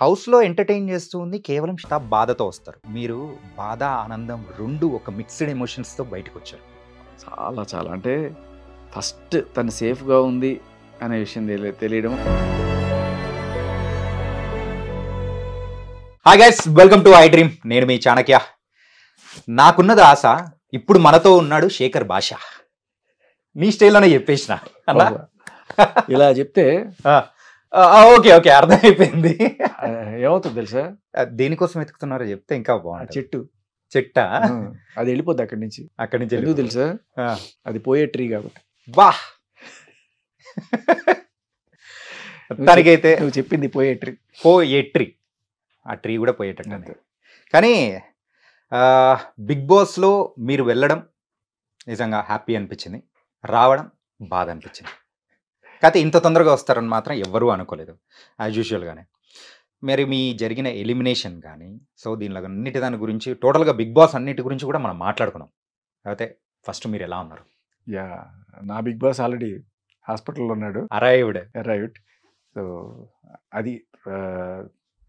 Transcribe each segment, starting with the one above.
హౌస్లో ఎంటర్టైన్ చేస్తూ ఉంది కేవలం షితాబ్ బాధతో వస్తారు మీరు బాధ ఆనందం రెండు ఒక మిక్స్డ్ ఎమోషన్స్తో బయటకు వచ్చారు చాలా చాలా అంటే ఫస్ట్ తను సేఫ్గా ఉంది అనే విషయం తెలియడం hi guys welcome to I dream నేను మీ చాణక్య నాకున్నది ఆశ ఇప్పుడు మనతో ఉన్నాడు శేఖర్ భాష నీ స్టైల్లోనే చెప్పేసిన అలా ఇలా చెప్తే ఓకే ఓకే అర్థమైపోయింది ఏమవుతుంది తెలుసా దేనికోసం ఎత్తుకుతున్నారో చెప్తే ఇంకా బాగుంది చెట్టు చెట్ట అది వెళ్ళిపోద్ది అక్కడి నుంచి అక్కడి నుంచి ఎందుకు తెలుసా అది పోయే ట్రీ కాబట్టి బా దానికైతే నువ్వు చెప్పింది పోయే ట్రీ పోయే ట్రీ ఆ ట్రీ కూడా పోయేటట్టు కానీ బిగ్ బాస్లో మీరు వెళ్ళడం నిజంగా హ్యాపీ అనిపించింది రావడం బాధ అనిపించింది కాకపోతే ఇంత తొందరగా వస్తారని మాత్రం ఎవ్వరూ అనుకోలేదు యాజ్ యూజువల్గానే మరి మీ జరిగిన ఎలిమినేషన్ కానీ సో దీనిలో అన్నిటి దాని గురించి టోటల్గా బిగ్ బాస్ అన్నిటి గురించి కూడా మనం మాట్లాడుకున్నాం అయితే ఫస్ట్ మీరు ఎలా ఉన్నారు యా నా బిగ్ బాస్ ఆల్రెడీ హాస్పిటల్లో ఉన్నాడు అరైవ్డ్ అరైవ్డ్ సో అది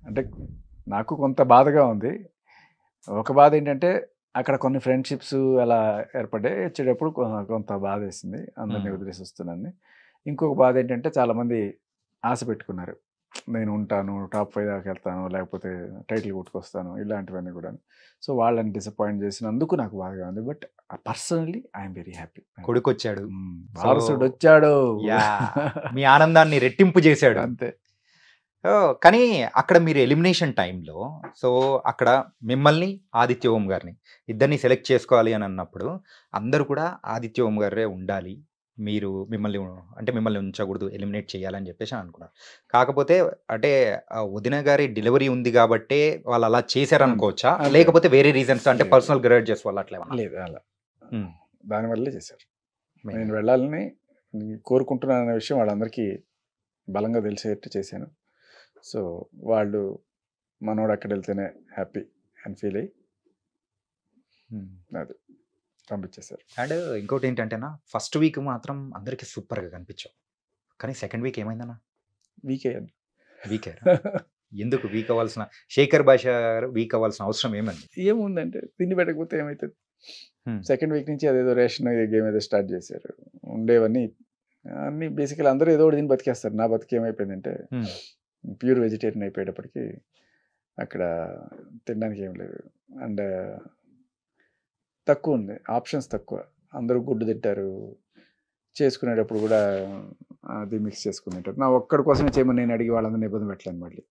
అంటే నాకు కొంత బాధగా ఉంది ఒక బాధ ఏంటంటే అక్కడ కొన్ని ఫ్రెండ్షిప్స్ అలా ఏర్పడే వచ్చేటప్పుడు కొంత బాధ వేసింది అందరినీ వదిలేసి వస్తున్నాను ఇంకొక బాధ ఏంటంటే చాలామంది ఆశ పెట్టుకున్నారు నేను ఉంటాను టాప్ ఫైవ్ దాకా వెళ్తాను లేకపోతే టైటిల్ కొట్టుకొస్తాను ఇలాంటివన్నీ కూడా సో వాళ్ళని డిసప్పాయింట్ చేసినందుకు నాకు బాధగా ఉంది but personally I'm very happy కొడుకు వచ్చాడు వారసుడు వచ్చాడు మీ ఆనందాన్ని రెట్టింపు చేశాడు అంతే కానీ అక్కడ మీరు ఎలిమినేషన్ టైంలో సో అక్కడ మిమ్మల్ని ఆదిత్య ఓం గారిని ఇద్దరిని సెలెక్ట్ చేసుకోవాలి అని అన్నప్పుడు అందరూ కూడా ఆదిత్య ఓం గారే ఉండాలి మీరు మిమ్మల్ని అంటే మిమ్మల్ని ఉంచకూడదు ఎలిమినేట్ చేయాలని చెప్పేసి అనుకున్నారు కాకపోతే అంటే వదిన గారి డెలివరీ ఉంది కాబట్టి వాళ్ళు అలా చేశారనుకోవచ్చా లేకపోతే వేరే రీజన్స్ అంటే పర్సనల్ గ్రేడ్జెస్ వల్ల అట్లా లేదు అలా దానివల్లే చేశారు నేను వెళ్ళాలని కోరుకుంటున్నాను అనే విషయం వాళ్ళందరికీ బలంగా తెలిసేటట్టు చేశాను సో వాళ్ళు మనోడు అక్కడ వెళ్తేనే హ్యాపీ అని ఫీల్ అయ్యి అది పంపించేశారు అండ్ ఇంకోటి ఏంటంటేనా ఫస్ట్ వీక్ మాత్రం అందరికి సూపర్గా కనిపించావు కానీ సెకండ్ వీక్ ఏమైందన్నా వీకే వీకే ఎందుకు వీక్ అవ్వాల్సిన శేఖర్ భాష వీక్ అవ్వాల్సిన అవసరం ఏమండి ఏముందంటే తిండి పెట్టకపోతే ఏమవుతుంది సెకండ్ వీక్ నుంచి అదేదో రేషన్ గేమ్ ఏదో స్టార్ట్ చేశారు ఉండేవన్నీ అన్ని బేసికల్ అందరూ ఏదో ఒకటి దీన్ని బతికేస్తారు నా బతికి ఏమైపోయిందంటే ప్యూర్ వెజిటేరియన్ అయిపోయేటప్పటికి అక్కడ తినడానికి ఏం లేదు అండ్ తక్కువ ఉంది ఆప్షన్స్ తక్కువ అందరూ గుడ్డు తిట్టారు చేసుకునేటప్పుడు కూడా అది మిక్స్ చేసుకునేటప్పుడు నా ఒక్కడి కోసమే చేయమని నేను అడిగి వాళ్ళందరినీ ఇబ్బంది పెట్టలేను మళ్ళీ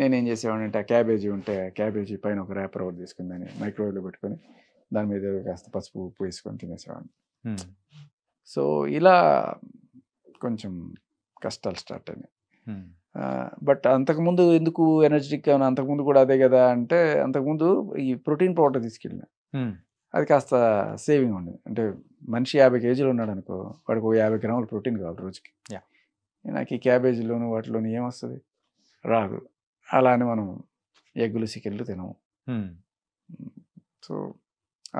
నేనేం చేసేవాడినంటే ఆ క్యాబేజీ ఉంటే ఆ క్యాబేజీ పైన ఒక ర్యాపర్ ఒకటి తీసుకుని దాన్ని మైక్రోవేవ్లో పెట్టుకొని దాని మీద కాస్త పసుపు ఉప్పు వేసుకొని తినేసేవాడిని సో ఇలా కొంచెం కష్టాలు స్టార్ట్ అయినాయి బట్ అంతకుముందు ఎందుకు ఎనర్జెటిక్గా అంతకుముందు కూడా అదే కదా అంటే అంతకుముందు ఈ ప్రోటీన్ పౌడర్ తీసుకెళ్ళిన అది కాస్త సేవింగ్ ఉంది అంటే మనిషి యాభై కేజీలు ఉన్నాడు అనుకో వాడికి ఒక యాభై గ్రాములు ప్రోటీన్ కావాలి రోజుకి నాకు ఈ క్యాబేజీలోను వాటిలోను ఏమొస్తుంది రాదు అలా అని మనం ఎగ్గులు చికెన్లు తినము సో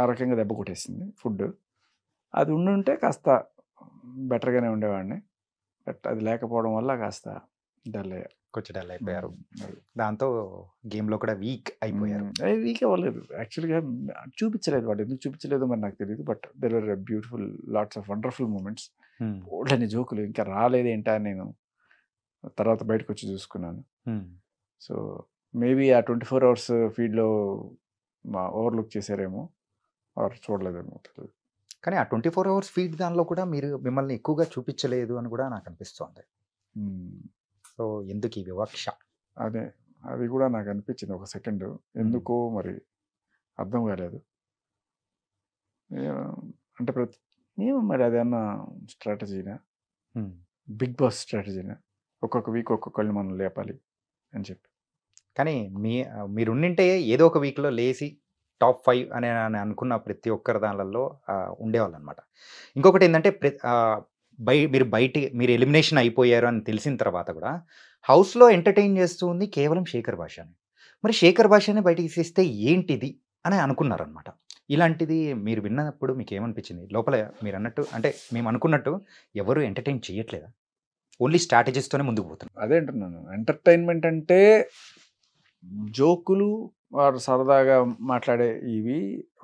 ఆ రకంగా దెబ్బ కొట్టేసింది ఫుడ్ అది ఉండుంటే కాస్త బెటర్గానే ఉండేవాడిని బట్ అది లేకపోవడం వల్ల కాస్త డల్ అయ్యా కొంచెం అయిపోయారు దాంతో గేమ్లో కూడా వీక్ అయిపోయారు వీక్ అవ్వలేదు యాక్చువల్గా చూపించలేదు వాడు ఎందుకు చూపించలేదు మరి నాకు తెలియదు but there are beautiful lots of wonderful moments ఓళ్ళని జోకులు ఇంకా రాలేదు ఏంటా నేను తర్వాత బయటకు వచ్చి చూసుకున్నాను సో మేబీ ఆ ట్వంటీ ఫోర్ అవర్స్ ఫీడ్లో మా ఓవర్లుక్ చేశారేమో ఆర్ చూడలేదేమో తెలియదు కానీ ఆ ట్వంటీ ఫోర్ అవర్స్ ఫీడ్ దానిలో కూడా మీరు మిమ్మల్ని ఎక్కువగా చూపించలేదు అని కూడా నాకు అనిపిస్తోంది సో ఎందుకు ఈ వివక్ష అదే అది కూడా నాకు అనిపించింది ఒక సెకండ్ ఎందుకో మరి అర్థం కాలేదు అంటే ప్రతి నేను మరి అదన్నా స్ట్రాటజీనా బిగ్ బాస్ స్ట్రాటజీనా ఒక్కొక్క వీక్ ఒక్కొక్కళ్ళు మనం లేపాలి అని చెప్పి కానీ మీ మీరుండింటే ఏదో ఒక వీక్లో లేచి టాప్ ఫైవ్ అని అనుకున్న ప్రతి ఒక్కరి దానిలో ఉండేవాళ్ళు అనమాట ఇంకొకటి ఏంటంటే బై మీరు బయట మీరు ఎలిమినేషన్ అయిపోయారు అని తెలిసిన తర్వాత కూడా హౌస్లో ఎంటర్టైన్ చేస్తూ ఉంది కేవలం శేఖర్ భాషని మరి శేఖర్ భాషని బయటికి తీసేస్తే ఏంటిది అని అనుకున్నారనమాట ఇలాంటిది మీరు విన్నప్పుడు మీకు ఏమనిపించింది లోపల మీరు అన్నట్టు అంటే మేము అనుకున్నట్టు ఎవరు ఎంటర్టైన్ చేయట్లేదా ఓన్లీ స్ట్రాటజీస్తోనే ముందుకు పోతున్నారు అదే అంటున్నాను ఎంటర్టైన్మెంట్ అంటే జోకులు వారు సరదాగా మాట్లాడే ఇవి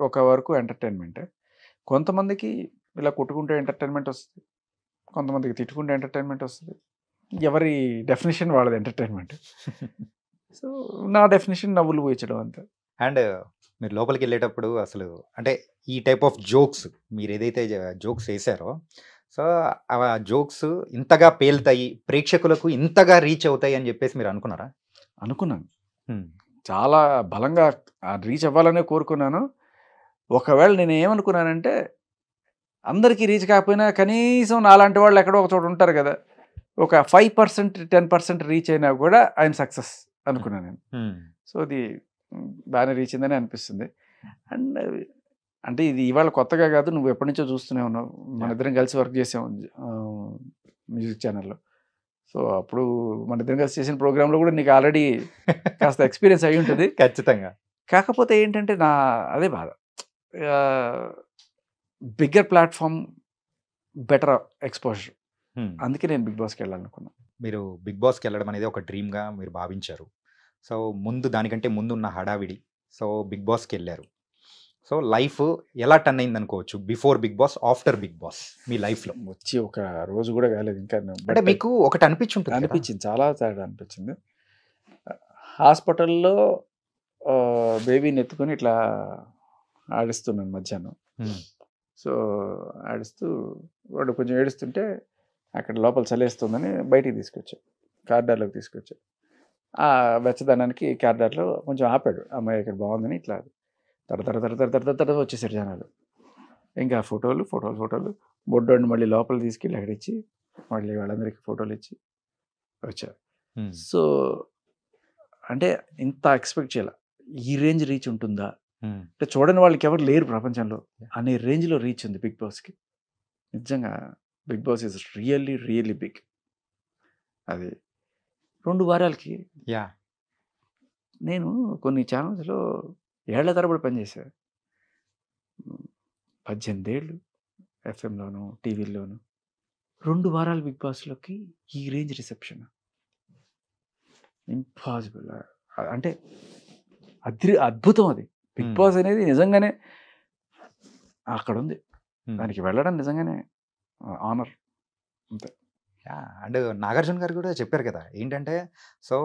ఒక వరకు ఎంటర్టైన్మెంటే కొంతమందికి ఇలా కొట్టుకుంటే ఎంటర్టైన్మెంట్ వస్తుంది కొంతమందికి తిట్టుకుంటే ఎంటర్టైన్మెంట్ వస్తుంది ఎవరి డెఫినేషన్ వాళ్ళది ఎంటర్టైన్మెంట్ సో నా డెఫినేషన్ నవ్వులు పోయించడం అంతే అండ్ మీరు లోపలికి వెళ్ళేటప్పుడు అసలు అంటే ఈ టైప్ ఆఫ్ జోక్స్ మీరు ఏదైతే జోక్స్ వేసారో సో ఆ జోక్స్ ఇంతగా పేలుతాయి ప్రేక్షకులకు ఇంతగా రీచ్ అవుతాయి అని చెప్పేసి మీరు అనుకున్నారా అనుకున్నాను చాలా బలంగా రీచ్ అవ్వాలనే కోరుకున్నాను ఒకవేళ నేను ఏమనుకున్నానంటే అందరికీ రీచ్ కాకపోయినా కనీసం నాలాంటి వాళ్ళు ఎక్కడో ఒక చోట ఉంటారు కదా ఒక five percent ten percent reach అయినా కూడా ఐఎమ్ సక్సెస్ అనుకున్నాను నేను సో అది బాగానే రీచ్ అయిందని అనిపిస్తుంది అండ్ అంటే ఇది ఇవాళ కొత్తగా కాదు నువ్వు ఎప్పటి నుంచో చూస్తూనే ఉన్నావు మన ఇద్దరం కలిసి వర్క్ చేసాము మ్యూజిక్ ఛానల్లో సో అప్పుడు మన ఇద్దరం కలిసి చేసిన ప్రోగ్రాంలో కూడా నీకు ఆల్రెడీ కాస్త ఎక్స్పీరియన్స్ అయి ఉంటుంది ఖచ్చితంగా కాకపోతే ఏంటంటే నా అదే బాధ బిగ్గర్ ప్లాట్ఫామ్ బెటర్ ఎక్స్పోజర్ అందుకే నేను బిగ్ బాస్కి వెళ్ళాలనుకున్నాను మీరు బిగ్ బాస్కి వెళ్ళడం అనేది ఒక డ్రీమ్గా మీరు భావించారు సో ముందు దానికంటే ముందు ఉన్న హడావిడి సో బిగ్ బాస్కి వెళ్ళారు సో లైఫ్ ఎలా టర్న్ అయింది అనుకోవచ్చు before Bigg Boss after Bigg Boss మీ లైఫ్లో వచ్చి ఒక రోజు కూడా కాలేదు ఇంకా అంటే మీకు ఒకటి ఉంటుంది అనిపించింది చాలా తేడా అనిపించింది హాస్పిటల్లో బేబీని ఎత్తుకొని ఇట్లా ఆడిస్తున్నాను మధ్యాహ్నం సో ఏడుస్తూ వాడు కొంచెం ఏడుస్తుంటే అక్కడ లోపల చలేస్తుందని బయటికి తీసుకొచ్చాడు కార్డార్లోకి తీసుకొచ్చాడు ఆ వెచ్చదనానికి కార్డార్లో కొంచెం ఆపాడు అమ్మాయి ఇక్కడ బాగుందని ఇట్లా తర తర తర తర తర తర వచ్చేసారు జనాలు ఇంకా ఫోటోలు ఫోటోలు ఫోటోలు బొడ్డోని మళ్ళీ లోపల తీసుకెళ్ళి అక్కడ ఇచ్చి మళ్ళీ వాళ్ళందరికీ ఫోటోలు ఇచ్చి వచ్చారు సో అంటే ఇంత ఎక్స్పెక్ట్ చేయాల ఈ రేంజ్ రీచ్ ఉంటుందా అంటే చూడని వాళ్ళకి ఎవరు లేరు ప్రపంచంలో అనే రేంజ్లో రీచ్ ఉంది బిగ్ బాస్కి నిజంగా Bigg Boss is really really big అది రెండు వారాలకి యా నేను కొన్ని ఛానల్స్లో ఏళ్ల తరబడి పనిచేశాను పద్దెనిమిది ఏళ్ళు ఎఫ్ఎంలోను టీవీలోను రెండు వారాలు బిగ్ బాస్లోకి ఈ రేంజ్ రిసెప్షన్ ఇంపాసిబుల్ అంటే అద్రి అద్భుతం అది బిగ్ బాస్ అనేది నిజంగానే అక్కడ ఉంది దానికి వెళ్ళడం నిజంగానే ఆనర్ అంతే అండ్ నాగార్జున గారు కూడా చెప్పారు కదా ఏంటంటే సో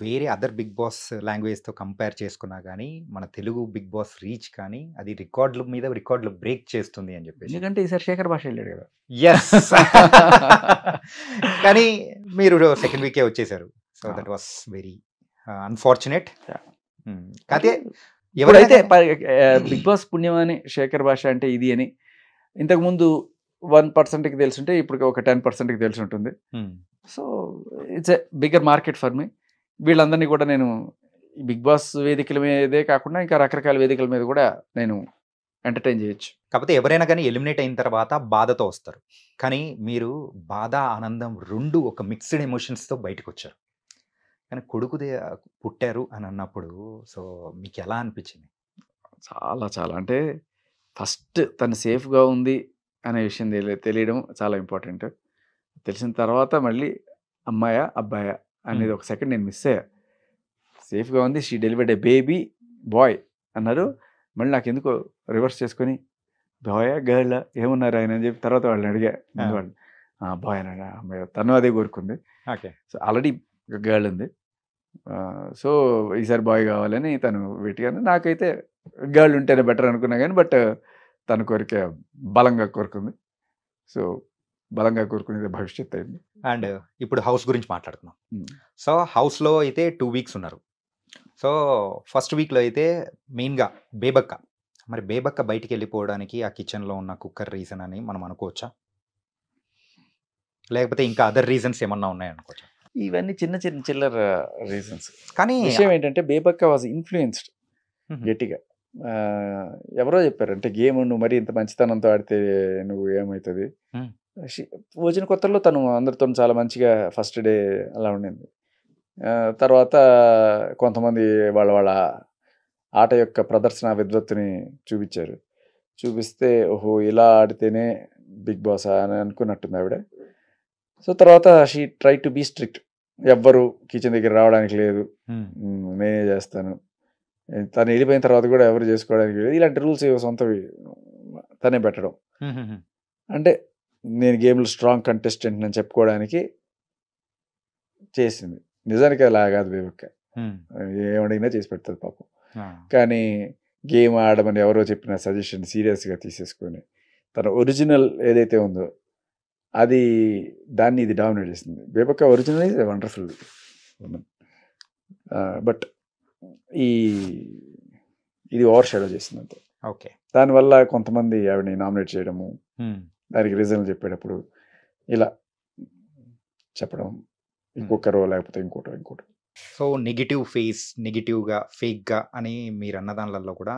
వేరే అదర్ బిగ్ బాస్ లాంగ్వేజ్తో కంపేర్ చేసుకున్నా కానీ మన తెలుగు బిగ్ బాస్ రీచ్ కానీ అది రికార్డుల మీద రికార్డులు బ్రేక్ చేస్తుంది అని చెప్పేసి ఎందుకంటే ఈసారి శేఖర్ భాష వెళ్ళాడు కదా ఎస్ కానీ మీరు సెకండ్ వీకే వచ్చేసారు so that was very unfortunate కాకపోతే ఎవరైతే బిగ్ బాస్ పుణ్యం అని శేఖర్ భాష అంటే ఇది అని ఇంతకుముందు వన్ పర్సెంట్కి తెలుసుంటే ఇప్పుడు ఒక టెన్ పర్సెంట్కి తెలిసి ఉంటుంది so it's a bigger market for మీ వీళ్ళందరినీ కూడా నేను బిగ్ బాస్ వేదికల మీదే కాకుండా ఇంకా రకరకాల వేదికల మీద కూడా నేను ఎంటర్టైన్ చేయొచ్చు కాకపోతే ఎవరైనా కానీ ఎలిమినేట్ అయిన తర్వాత బాధతో వస్తారు కానీ మీరు బాధ ఆనందం రెండు ఒక మిక్స్డ్ ఎమోషన్స్తో బయటకు వచ్చారు కానీ కొడుకుదే పుట్టారు అని అన్నప్పుడు సో మీకు ఎలా అనిపించింది చాలా చాలా అంటే ఫస్ట్ తను సేఫ్గా ఉంది అనే విషయం తెలియడం చాలా ఇంపార్టెంట్ తెలిసిన తర్వాత మళ్ళీ అమ్మాయ అబ్బాయ అనేది ఒక సెకండ్ నేను మిస్ అయ్యా సేఫ్గా ఉంది she delivered a baby boy అన్నారు మళ్ళీ నాకు ఎందుకో రివర్స్ చేసుకొని బాయ్ గర్ల్ ఏమున్నారు ఆయన అని చెప్పి తర్వాత వాళ్ళని అడిగా బాయ్ అన్నాడు అమ్మాయి తను అదే కోరుకుంది ఓకే సో ఆల్రెడీ ఒక గర్ల్ ఉంది సో ఈసారి బాయ్ కావాలని తను వెతికాను నాకైతే గర్ల్ ఉంటేనే బెటర్ అనుకున్నా కానీ బట్ తన కోరిక బలంగా కోరుకుంది సో బలంగా కోరుకునేది భవిష్యత్ అయింది అండ్ ఇప్పుడు హౌస్ గురించి మాట్లాడుతున్నాం సో హౌస్లో అయితే టూ వీక్స్ ఉన్నారు సో ఫస్ట్ వీక్లో అయితే మెయిన్గా బేబక్క మరి బేబక్క బయటికి వెళ్ళిపోవడానికి ఆ కిచెన్లో ఉన్న కుక్కర్ రీజన్ అని మనం అనుకోవచ్చా లేకపోతే ఇంకా అదర్ రీజన్స్ ఏమన్నా ఉన్నాయనుకోవచ్చా ఇవన్నీ చిన్న చిన్న చిల్లర రీజన్స్ కానీ విషయం ఏంటంటే బేబక్క వాజ్ ఇన్ఫ్లుయెన్స్డ్ గట్టిగా ఎవరో చెప్పారు అంటే గేమ్ నువ్వు మరి ఇంత మంచితనంతో ఆడితే నువ్వు ఏమవుతుంది వచ్చిన కొత్తలో తను అందరితో చాలా మంచిగా ఫస్ట్ డే అలా ఉండింది తర్వాత కొంతమంది వాళ్ళ వాళ్ళ ఆట యొక్క ప్రదర్శన విద్వత్తుని చూపించారు చూపిస్తే ఓహో ఇలా ఆడితేనే బిగ్ బాస్ అని అనుకున్నట్టుంది ఆవిడ సో తర్వాత she try to be strict ఎవ్వరు కిచెన్ దగ్గర రావడానికి లేదు నేనే చేస్తాను తను వెళ్ళిపోయిన తర్వాత కూడా ఎవరు చేసుకోవడానికి లేదు ఇలాంటి రూల్స్ సొంతవి తనే పెట్టడం అంటే నేను గేమ్లో స్ట్రాంగ్ కంటెస్టెంట్ అని చెప్పుకోవడానికి చేసింది నిజానికి అలా కాదు బేబక్క ఏమడిగినా చేసి పెడుతుంది పాపం కానీ గేమ్ ఆడమని ఎవరో చెప్పిన సజెషన్ సీరియస్గా తీసేసుకొని తన ఒరిజినల్ ఏదైతే ఉందో అది దాన్ని ఇది డామినేట్ చేసింది Bebakka original is wonderful but ఈ ఇది ఓవర్ షాడో చేసింది అంతే ఓకే దానివల్ల కొంతమంది ఆవిడని నామినేట్ చేయడము hmm. దానికి రీజన్ చెప్పేటప్పుడు ఇలా చెప్పడం hmm. ఇంకొకరో లేకపోతే ఇంకోటో ఇంకోటో సో నెగిటివ్ ఫేస్ నెగిటివ్గా ఫేక్గా అని మీరు అన్న దానిలలో కూడా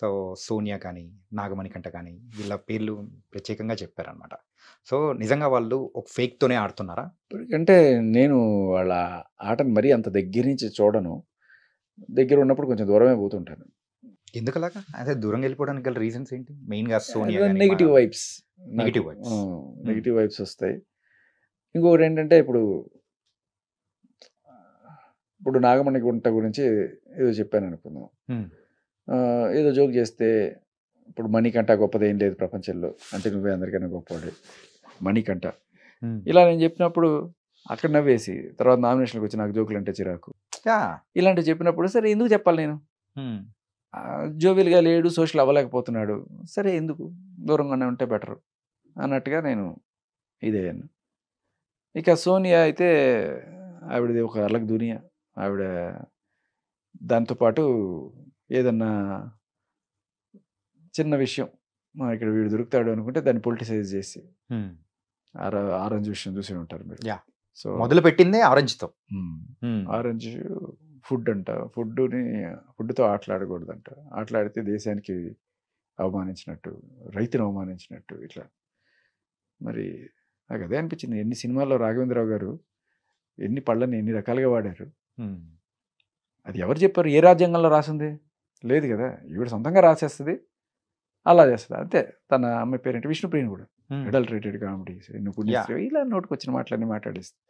సో సోనియా కానీ నాగమణి కంట కానీ వీళ్ళ పేర్లు ప్రత్యేకంగా చెప్పారనమాట సో నిజంగా వాళ్ళు ఒక ఫేక్తోనే ఆడుతున్నారా అంటే నేను వాళ్ళ ఆటను మరీ అంత దగ్గర నుంచి చూడను దగ్గర ఉన్నప్పుడు కొంచెం దూరమే పోతుంటాను ఎందుకలాగా అదే దూరం వెళ్ళిపోవడానికి గల రీజన్స్ ఏంటి మెయిన్గా Sonia negative vibes negative vibes negative vibes వస్తాయి ఇంకొకటి ఏంటంటే ఇప్పుడు ఇప్పుడు నాగమణి గుంట గురించి ఏదో చెప్పాను అనుకుందాం ఏదో జోక్ చేస్తే ఇప్పుడు మణికంట ఏం లేదు ప్రపంచంలో అంటే నువ్వే అందరికైనా గొప్పవాడు మణికంట ఇలా నేను చెప్పినప్పుడు అక్కడ నవ్వేసి తర్వాత నామినేషన్కి వచ్చి నాకు జోకులు అంటే చిరాకు ఇలాంటివి చెప్పినప్పుడు సరే ఎందుకు చెప్పాలి నేను జోవిల్గా లేడు సోషల్ అవ్వలేకపోతున్నాడు సరే ఎందుకు దూరంగానే ఉంటే బెటర్ అన్నట్టుగా నేను ఇదేను ఇక సోనియా అయితే ఆవిడది ఒక అలగ దునియా ఆవిడ దాంతోపాటు ఏదన్నా చిన్న విషయం ఇక్కడ వీడు దొరుకుతాడు అనుకుంటే దాన్ని పొలిటిసైజ్ చేసి ఆరెంజ్ విషయం చూసి ఉంటారు మీరు సో మొదలు పెట్టిందే ఆరెంజ్తో ఆరెంజ్ ఫుడ్ అంట ఫుడ్ని ఫుడ్తో ఆటలాడకూడదంట ఆటలాడితే దేశానికి అవమానించినట్టు రైతును అవమానించినట్టు ఇట్లా మరి నాకు అదే అనిపించింది ఎన్ని సినిమాల్లో రాఘవేంద్రరావు గారు ఎన్ని పళ్ళని ఎన్ని రకాలుగా వాడారు అది ఎవరు చెప్పారు ఏ రాజ్యాంగంలో రాసింది లేదు కదా ఈవిడ సొంతంగా రాసేస్తుంది అలా చేస్తాడు అంతే తన అమ్మాయి పేరెంట్ విష్ణుప్రియని కూడా అడల్టరేటెడ్ కామెడీస్ ఎన్ని నువ్వు ఇలా నోటికి వచ్చిన మాటలన్నీ మాట్లాడేస్తుంది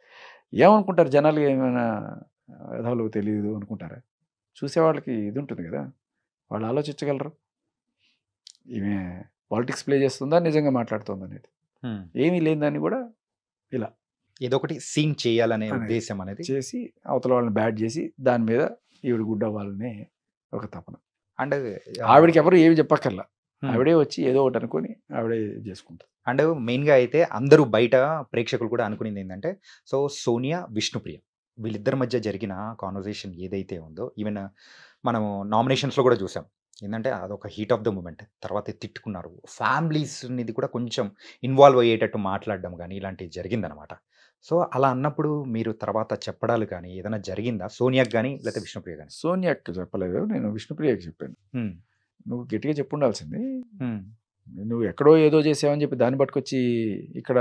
ఏమనుకుంటారు జనాలు ఏమైనా విధాలు తెలియదు అనుకుంటారా చూసేవాళ్ళకి ఇది ఉంటుంది కదా వాళ్ళు ఆలోచించగలరు ఈమె పాలిటిక్స్ ప్లే చేస్తుందా నిజంగా మాట్లాడుతుంది అనేది ఏమీ లేని కూడా ఇలా ఏదో ఒకటి సీన్ చేయాలనే ఉద్దేశం అనేది చేసి అవతల వాళ్ళని బ్యాట్ చేసి దాని మీద ఈవిడ గుడ్డ వాళ్ళని ఒక తపన అండ్ ఆవిడకి ఎవరు ఏమి చెప్పక్కర్లా ఆవిడే వచ్చి ఏదో ఒకటి అనుకుని ఆవిడే చేసుకుంటారు అండ్ మెయిన్గా అయితే అందరూ బయట ప్రేక్షకులు కూడా అనుకునేది ఏంటంటే సో సోనియా విష్ణుప్రియ వీళ్ళిద్దరి మధ్య జరిగిన కాన్వర్జేషన్ ఏదైతే ఉందో ఈవెన్ మనము నామినేషన్స్లో కూడా చూసాం ఏంటంటే అదొక హీట్ ఆఫ్ ద మూమెంట్ తర్వాత తిట్టుకున్నారు ఫ్యామిలీస్ అనేది కూడా కొంచెం ఇన్వాల్వ్ అయ్యేటట్టు మాట్లాడడం కానీ ఇలాంటివి జరిగిందనమాట సో అలా అన్నప్పుడు మీరు తర్వాత చెప్పడాలు కానీ ఏదైనా జరిగిందా సోనియాకి కానీ లేకపోతే విష్ణుప్రియ కానీ సోనియాకి చెప్పలేదు నేను విష్ణుప్రియకి చెప్పాను నువ్వు గట్టిగా చెప్పు ఉండాల్సింది నువ్వు ఎక్కడో ఏదో చేసావని చెప్పి దాన్ని పట్టుకొచ్చి ఇక్కడ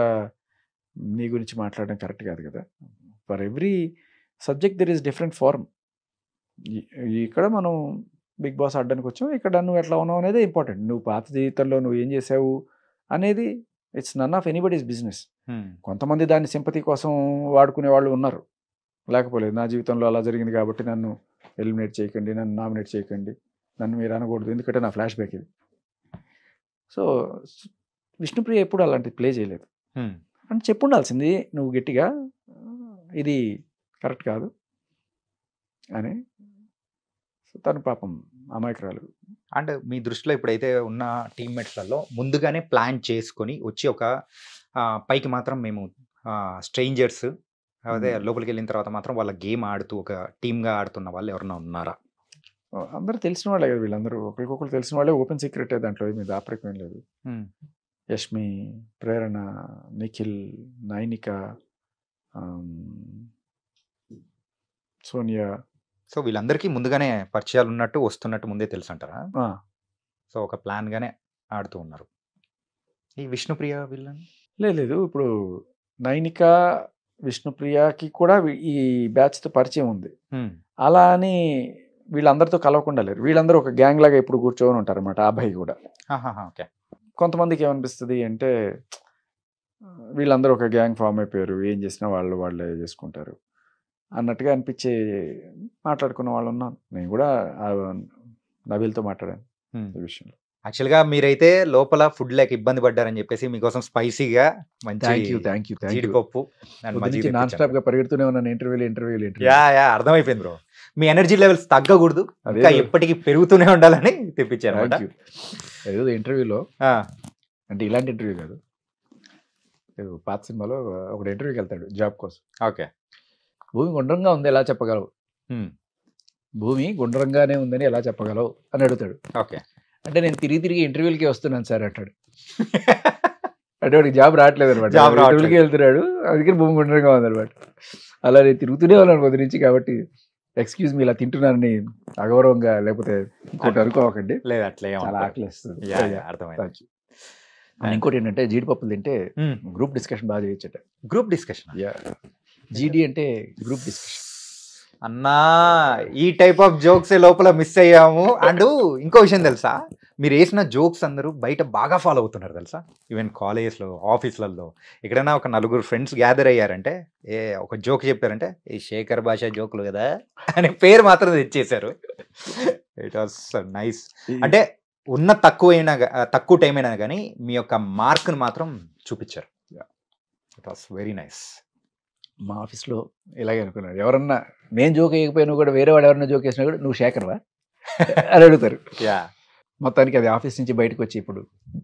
నీ గురించి మాట్లాడడం కరెక్ట్ కాదు కదా for every subject there is different form ఇక్కడ మనం బిగ్ బాస్ ఆడడానికి వచ్చాం ఇక్కడ నువ్వు ఎట్లా ఉన్నావు అనేది ఇంపార్టెంట్ నువ్వు పాత జీవితంలో నువ్వు ఏం చేసావు అనేది it's none of anybody's business కొంతమంది దాన్ని సింపతి కోసం వాడుకునే వాళ్ళు ఉన్నారు లేకపోలేదు నా జీవితంలో అలా జరిగింది కాబట్టి నన్ను ఎలిమినేట్ చేయకండి నన్ను నామినేట్ చేయకండి నన్ను మీరు అనకూడదు ఎందుకంటే నా ఫ్లాష్ బ్యాక్ ఇది సో విష్ణుప్రియ ఎప్పుడు అలాంటిది ప్లే చేయలేదు అని చెప్పుండాల్సింది నువ్వు గట్టిగా ఇది కరెక్ట్ కాదు అని సో తను పాపం అమాయకురాలు అండ్ మీ దృష్టిలో ఇప్పుడైతే ఉన్న టీమ్మేట్స్లలో ముందుగానే ప్లాన్ చేసుకొని వచ్చి ఒక పైకి మాత్రం మేము స్ట్రేంజర్స్ అదే లోపలికి వెళ్ళిన తర్వాత మాత్రం వాళ్ళ గేమ్ ఆడుతూ ఒక టీమ్గా ఆడుతున్న వాళ్ళు ఎవరన్నా ఉన్నారా అందరూ తెలిసిన వాళ్ళే కదా వీళ్ళందరూ ఒకరికొకరు తెలిసిన వాళ్ళే ఓపెన్ సీక్రెట్ దాంట్లో ఏమి దాపరికం లేదు యష్మి ప్రేరణ నిఖిల్ నైనిక సోనియా సో వీళ్ళందరికీ ముందుగానే పరిచయాలు ఉన్నట్టు వస్తున్నట్టు ముందే తెలుసు అంటారా సో ఒక ప్లాన్గానే ఆడుతూ ఉన్నారు ఈ విష్ణుప్రియ వీళ్ళని లేదు ఇప్పుడు నైనిక విష్ణుప్రియకి కూడా ఈ బ్యాచ్తో పరిచయం ఉంది అలా అని వీళ్ళందరితో కలవకుండా లేరు వీళ్ళందరూ ఒక గ్యాంగ్ లాగా ఎప్పుడు కూర్చొని ఉంటారు అనమాట అబ్బాయి కూడా కొంతమందికి ఏమనిపిస్తుంది అంటే వీళ్ళందరూ ఒక గ్యాంగ్ ఫామ్ అయిపోయారు ఏం చేసినా వాళ్ళు వాళ్ళే చేసుకుంటారు అన్నట్టుగా అనిపించి మాట్లాడుకున్న వాళ్ళు ఉన్నాను నేను కూడా నవీల్తో మాట్లాడాను ఈ విషయంలో యాక్చువల్గా మీరైతే లోపల ఫుడ్ లేక ఇబ్బంది పడ్డారని చెప్పేసి మీకోసం స్పైసీగా మంచి జీడిపప్పు నాన్ స్టాప్ గా పరిగెడుతూనే ఉన్నాను ఇంటర్వ్యూలు ఇంటర్వ్యూలు యా యా అర్థమైపోయింది బ్రో మీ ఎనర్జీ లెవెల్స్ తగ్గకూడదు ఇంకా ఎప్పటికీ పెరుగుతూనే ఉండాలని తెప్పించారు ఏదో ఇంటర్వ్యూలో అంటే ఇలాంటి ఇంటర్వ్యూ కాదు పాత సినిమాలో ఒక ఇంటర్వ్యూకి వెళ్తాడు జాబ్ కోసం ఓకే భూమి గుండ్రంగా ఉంది ఎలా చెప్పగలవు భూమి గుండ్రంగానే ఉందని ఎలా చెప్పగలవు అని అడుగుతాడు ఓకే అంటే నేను తిరిగి తిరిగి ఇంటర్వ్యూలకి వస్తున్నాను సార్ అంటాడు అంటే వాడికి జాబ్ రావట్లేదు అనమాట జాబ్ ఇంటర్వ్యూలకి వెళ్తున్నాడు అందుకని భూమి గుండ్రంగా ఉంది అనమాట అలా నేను తిరుగుతూనే ఉన్నాను కొద్ది నుంచి కాబట్టి ఎక్స్క్యూజ్ మీ ఇలా తింటున్నారని అగౌరవంగా లేకపోతే ఇంకోటి అనుకోవకండి లేదు అట్లే అర్థమైంది ఇంకోటి ఏంటంటే జీడిపప్పులు తింటే గ్రూప్ hmm. డిస్కషన్ బాగా చేయొచ్చట గ్రూప్ డిస్కషన్ జీడి అంటే గ్రూప్ డిస్కషన్ అన్నా ఈ టైప్ ఆఫ్ జోక్స్ లోపల మిస్ అయ్యాము అండ్ ఇంకో విషయం తెలుసా మీరు వేసిన జోక్స్ అందరూ బయట బాగా ఫాలో అవుతున్నారు తెలుసా ఈవెన్ కాలేజెస్లో ఆఫీసులలో ఎక్కడైనా ఒక నలుగురు ఫ్రెండ్స్ గ్యాదర్ అయ్యారంటే ఏ ఒక జోక్ చెప్పారంటే ఈ శేఖర్ భాష జోకులు కదా అనే పేరు మాత్రం తెచ్చేశారు ఇట్ వాస్ నైస్ అంటే ఉన్న తక్కువైనా తక్కువ టైం అయినా కానీ మీ యొక్క మార్క్ను మాత్రం చూపించారు ఇట్ వాస్ వెరీ నైస్ మా ఆఫీస్లో ఇలాగే అనుకున్నాడు ఎవరన్నా నేను జోక్ వేయకపోయినా కూడా వేరే వాడు ఎవరైనా జోక్ వేసినా కూడా నువ్వు శేఖర్వా అని అడుగుతారు యా మొత్తానికి అది ఆఫీస్ నుంచి బయటకు వచ్చి ఇప్పుడు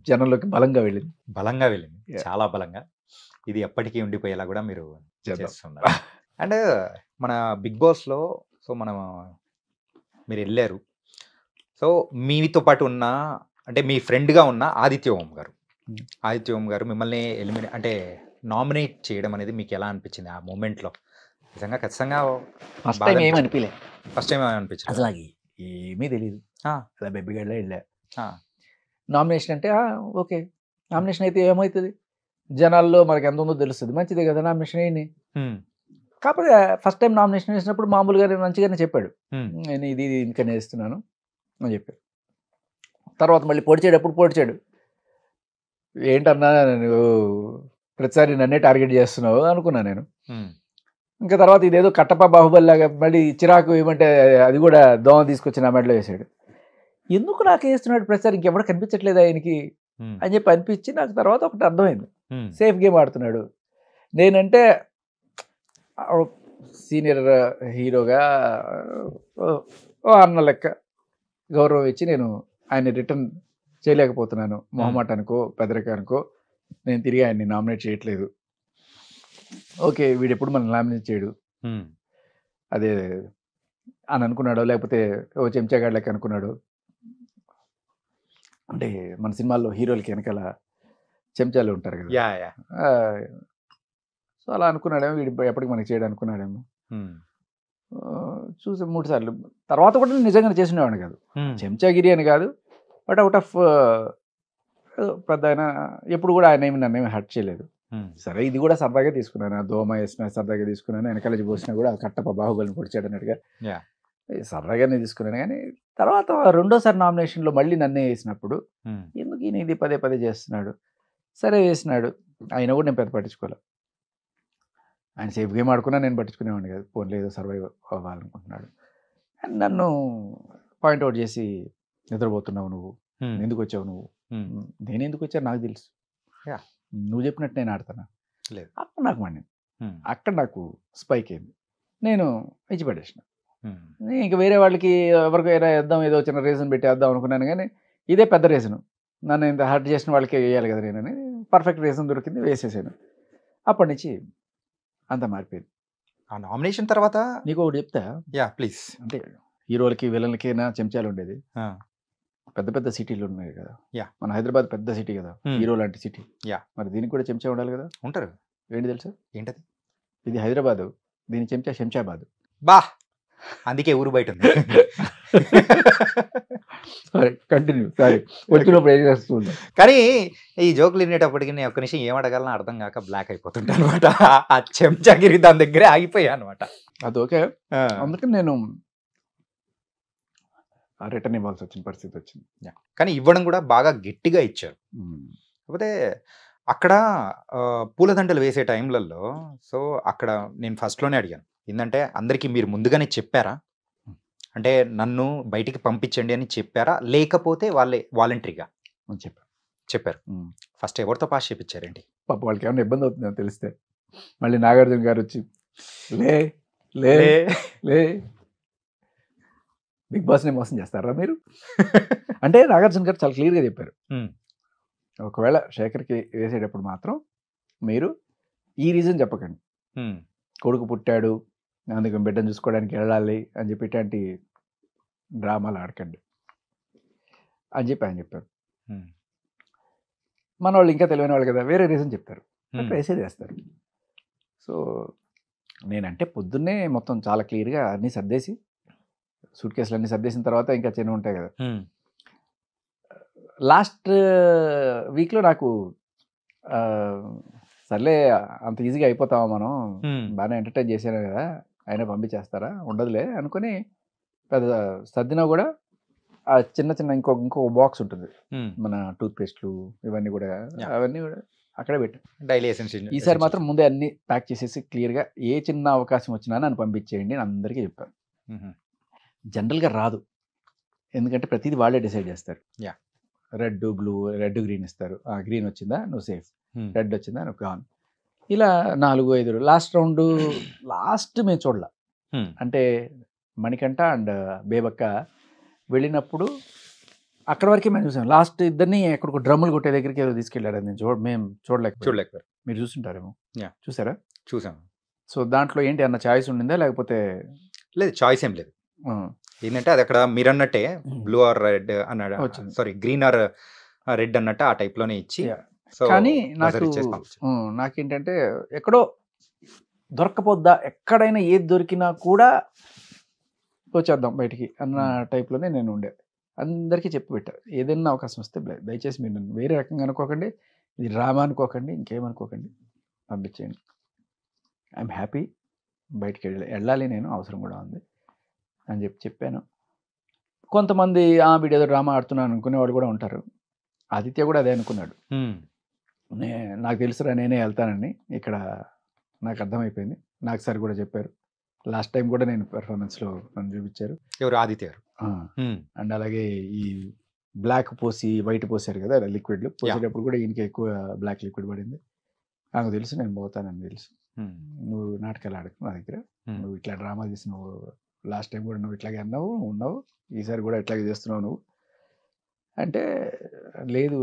జనంలోకి బలంగా వెళ్ళింది బలంగా వెళ్ళింది చాలా బలంగా ఇది ఎప్పటికీ ఉండిపోయేలా కూడా మీరు చేస్తున్నారు అండ్ మన బిగ్ బాస్లో సో మనం మీరు వెళ్ళారు సో మీతో పాటు ఉన్న అంటే మీ ఫ్రెండ్గా ఉన్న ఆదిత్య ఓం గారు ఆదిత్య ఓం గారు మిమ్మల్ని ఎలిమినే అంటే నామినేట్ చేయడం అనేది మీకు ఎలా అనిపించింది ఆ మూమెంట్లో నిజంగా ఖచ్చితంగా ఫస్ట్ టైం ఏమి అనిపించలే ఫస్ట్ టైం ఏమి అనిపించింది అలాగే ఏమీ తెలియదు అలా బెబ్బిగడ్లో వెళ్ళా నామినేషన్ అంటే ఓకే నామినేషన్ అయితే ఏమవుతుంది జనాల్లో మనకి ఎంత ఉందో తెలుస్తుంది మంచిదే కదా నామినేషన్ అయ్యింది కాకపోతే ఫస్ట్ టైం నామినేషన్ వేసినప్పుడు మామూలుగా నేను మంచిగానే చెప్పాడు నేను ఇది ఇంకా నేస్తున్నాను అని చెప్పాడు తర్వాత మళ్ళీ పొడిచాడు ఎప్పుడు పొడిచాడు ఏంటన్నా నువ్వు ప్రతిసారి నన్నే టార్గెట్ చేస్తున్నావు అనుకున్నా నేను ఇంకా తర్వాత ఇదేదో కట్టప్ప బాహుబలి లాగా మళ్ళీ చిరాకు ఏమంటే అది కూడా దోమ తీసుకొచ్చి నా మెడలో వేసాడు ఎందుకు నాకు వేస్తున్నాడు ప్రతిసారి ఇంకెవడ కనిపించట్లేదు ఆయనకి అని చెప్పి అనిపించి నాకు తర్వాత ఒకటి అర్థమైంది సేఫ్ గేమ్ ఆడుతున్నాడు నేనంటే సీనియర్ హీరోగా ఓ అన్న లెక్క గౌరవం ఇచ్చి నేను ఆయన రిటర్న్ చేయలేకపోతున్నాను మొహమాటానికో పెదరికానికో నేను తిరిగి ఆయన్ని నామినేట్ చేయట్లేదు ఓకే వీడు ఎప్పుడు మనం నామినేట్ చేయడు అదే అని అనుకున్నాడో లేకపోతే ఓ చెంచాగాడు లెక్క అనుకున్నాడు అంటే మన సినిమాల్లో హీరోలకి వెనకాల చెంచాలు ఉంటారు కదా సో అలా అనుకున్నాడేమో వీడి ఎప్పటికి మనకి చేయడం అనుకున్నాడేమో చూసి మూడు సార్లు తర్వాత కూడా నిజంగా చేసినవాడిని కాదు చెంచాగిరి అని కాదు బట్ అవుట్ ఆఫ్ పెద్ద ఆయన ఎప్పుడు కూడా ఆయన ఏమి నన్ను ఏమి హర్ట్ చేయలేదు సరే ఇది కూడా సరదాగా తీసుకున్నాను దోమ వేసిన సరదాగా తీసుకున్నాను వెనకాలజీ పోసినా కూడా కట్టప్ప బాహుబలిని పొడిచాడు అన్నట్టుగా సరదాగానే తీసుకున్నాను కానీ తర్వాత రెండోసారి నామినేషన్లో మళ్ళీ నన్నే వేసినప్పుడు ఎందుకు ఈయన ఇది పదే పదే చేస్తున్నాడు సరే వేసినాడు ఆయన కూడా నేను పెద్ద పట్టించుకోలేదు ఆయన సేఫ్ గేమ్ ఆడుకున్నా నేను పట్టించుకునేవాడిని కదా ఫోన్లో ఏదో సర్వైవ్ అవ్వాలనుకుంటున్నాడు నన్ను పాయింట్అవుట్ చేసి నిద్రపోతున్నావు నువ్వు ఎందుకు వచ్చావు నువ్వు నేను ఎందుకు వచ్చారు నాకు తెలుసు నువ్వు చెప్పినట్టు నేను ఆడతానా లేదు అక్కడ నాకు మండింది అక్కడ నాకు స్పైక్ అయింది నేను ఇచ్చిపెట్టేసిన ఇంకా వేరే వాళ్ళకి ఎవరికి వేద్దాం ఏదో వచ్చిన రీజన్ పెట్టి వేద్దాం అనుకున్నాను కానీ ఇదే పెద్ద రీజను నన్ను ఇంత హర్ట్ చేసిన వాళ్ళకి వేయాలి కదా నేనని పర్ఫెక్ట్ రీజన్ దొరికింది వేసేసాను అప్పటి నుంచి అంత మారిపోయింది ఆ నామినేషన్ తర్వాత నీకు ఒకటి చెప్తా యా ప్లీజ్ అంటే హీరోలకి విలన్లకైనా చెంచాలు ఉండేది పెద్ద పెద్ద సిటీలు ఉన్నాయి కదా యా మన హైదరాబాద్ పెద్ద సిటీ కదా హీరో లాంటి సిటీ యా మరి దీనికి కూడా చెంచా ఉండాలి కదా ఉంటారు ఏంటి తెలుసు ఏంటది ఇది హైదరాబాద్ దీని చెంచా శంషాబాద్ బా అందుకే ఊరు బయట ఉంది సారీ కంటిన్యూ సారీ వచ్చినప్పుడు ఏం చేస్తుంది కానీ ఈ జోకులు వినేటప్పటికి నేను ఒక్క నిమిషం ఏమడగలను అర్థం కాక బ్లాక్ అయిపోతుంటా అనమాట ఆ చెంచాగిరి దాని దగ్గరే ఆగిపోయా అనమాట అది ఓకే అందుకని నేను రిటర్న్ ఇవ్వాల్సి వచ్చిన పరిస్థితి వచ్చింది కానీ ఇవ్వడం కూడా బాగా గట్టిగా ఇచ్చారు కాకపోతే అక్కడ పూలదండలు వేసే టైంలలో సో అక్కడ నేను ఫస్ట్లోనే అడిగాను ఏంటంటే అందరికీ మీరు ముందుగానే చెప్పారా అంటే నన్ను బయటికి పంపించండి అని చెప్పారా లేకపోతే వాళ్ళే వాలంటరీగా చెప్పారు చెప్పారు ఫస్ట్ ఎవరితో పాస్ చేయించారండి పాప వాళ్ళకి ఏమైనా ఇబ్బంది అవుతుంది తెలిస్తే మళ్ళీ నాగార్జున గారు వచ్చి లే లే బిగ్ బాస్ని మోసం చేస్తారా మీరు అంటే నాగార్జున గారు చాలా క్లియర్గా చెప్పారు ఒకవేళ శేఖర్కి వేసేటప్పుడు మాత్రం మీరు ఈ రీజన్ చెప్పకండి కొడుకు పుట్టాడు అందుకు బిడ్డను చూసుకోవడానికి వెళ్ళాలి అని చెప్పి ఇట్లాంటి డ్రామాలు ఆడకండి అని చెప్పి ఆయన చెప్పారు మన వాళ్ళు ఇంకా తెలియని వాళ్ళు కదా వేరే రీజన్ చెప్తారు వేసేది వేస్తారు సో నేనంటే పొద్దున్నే మొత్తం చాలా క్లియర్గా అన్నీ సర్దేసి సూట్ కేసులు అన్ని సర్దేసిన తర్వాత ఇంకా చిన్న ఉంటాయి కదా లాస్ట్ వీక్లో నాకు సర్లే అంత ఈజీగా అయిపోతావా మనం బాగానే ఎంటర్టైన్ చేసాను కదా ఆయన పంపించేస్తారా ఉండదులే అనుకుని పెద్ద సర్దినా కూడా ఆ చిన్న చిన్న ఇంకో ఇంకో బాక్స్ ఉంటుంది మన టూత్ పేస్ట్లు ఇవన్నీ కూడా అవన్నీ కూడా అక్కడే పెట్టాను డైలీ ఎసెన్షియల్ ఈసారి మాత్రం ముందే అన్ని ప్యాక్ చేసేసి క్లియర్గా ఏ చిన్న అవకాశం వచ్చినా నన్ను పంపించేయండి అని అందరికీ చెప్పాను జనరల్గా రాదు ఎందుకంటే ప్రతిదీ వాళ్ళే డిసైడ్ చేస్తారు yeah red blue red green ఇస్తారు గ్రీన్ వచ్చిందా నువ్వు సేఫ్ రెడ్ వచ్చిందా నువ్వు గాన్ ఇలా నాలుగు ఐదు లాస్ట్ రౌండ్ లాస్ట్ మేము చూడాల అంటే మణికంఠ అండ్ బేబక్క వెళ్ళినప్పుడు అక్కడ వరకే మేము చూసాం లాస్ట్ ఇద్దరిని ఎక్కడికో డ్రమ్ములు కొట్టే దగ్గరికి ఏదో తీసుకెళ్లారు నేను చూడ మేము చూడలేక చూడలేకపోయారు మీరు చూసుంటారేమో చూసారా చూసాం సో దాంట్లో ఏంటి అన్న చాయిస్ ఉండిందా లేకపోతే లేదు చాయిస్ ఏం లేదు ఏంటంటే అది అక్కడ మీరు అన్నట్టే బ్లూ ఆర్ రెడ్ అన్నాడు సారీ గ్రీన్ ఆర్ రెడ్ అన్నట్టు ఆ టైప్ లోనే ఇచ్చి కానీ నాకు నాకేంటంటే ఎక్కడో దొరకపోద్దా ఎక్కడైనా ఏది దొరికినా కూడా వచ్చేద్దాం బయటికి అన్న టైప్లోనే నేను ఉండే అందరికీ చెప్పి పెట్టారు ఏదైనా అవకాశం వస్తే దయచేసి మీరు నన్ను వేరే రకంగా అనుకోకండి ఇది రామనుకోకండి అనుకోకండి ఇంకేమనుకోకండి పంపించేయండి ఐఎమ్ హ్యాపీ బయటికి వెళ్ళాలి నేను అవసరం కూడా ఉంది అని చెప్పి చెప్పాను కొంతమంది ఆ వీడేదో డ్రామా ఆడుతున్నాను అనుకునేవాడు కూడా ఉంటారు ఆదిత్య కూడా అదే అనుకున్నాడు నే నాకు తెలుసురా నేనే వెళ్తానని ఇక్కడ నాకు అర్థమైపోయింది నాకు సార్ కూడా చెప్పారు లాస్ట్ టైం కూడా నేను పెర్ఫార్మెన్స్లో నన్ను చూపించారు ఎవరు ఆదిత్య గారు అండ్ అలాగే ఈ బ్లాక్ పోసి వైట్ పోసారు కదా లిక్విడ్లు పోసేటప్పుడు కూడా ఈయనకి ఎక్కువ బ్లాక్ లిక్విడ్ పడింది నాకు తెలుసు నేను పోతానని తెలుసు నువ్వు నాటకాలు ఆడకు నా దగ్గర నువ్వు ఇట్లా డ్రామా తీసి నువ్వు లాస్ట్ టైం కూడా నువ్వు ఇట్లాగే అన్నావు ఉన్నావు ఈసారి కూడా ఇట్లాగే చేస్తున్నావు నువ్వు అంటే లేదు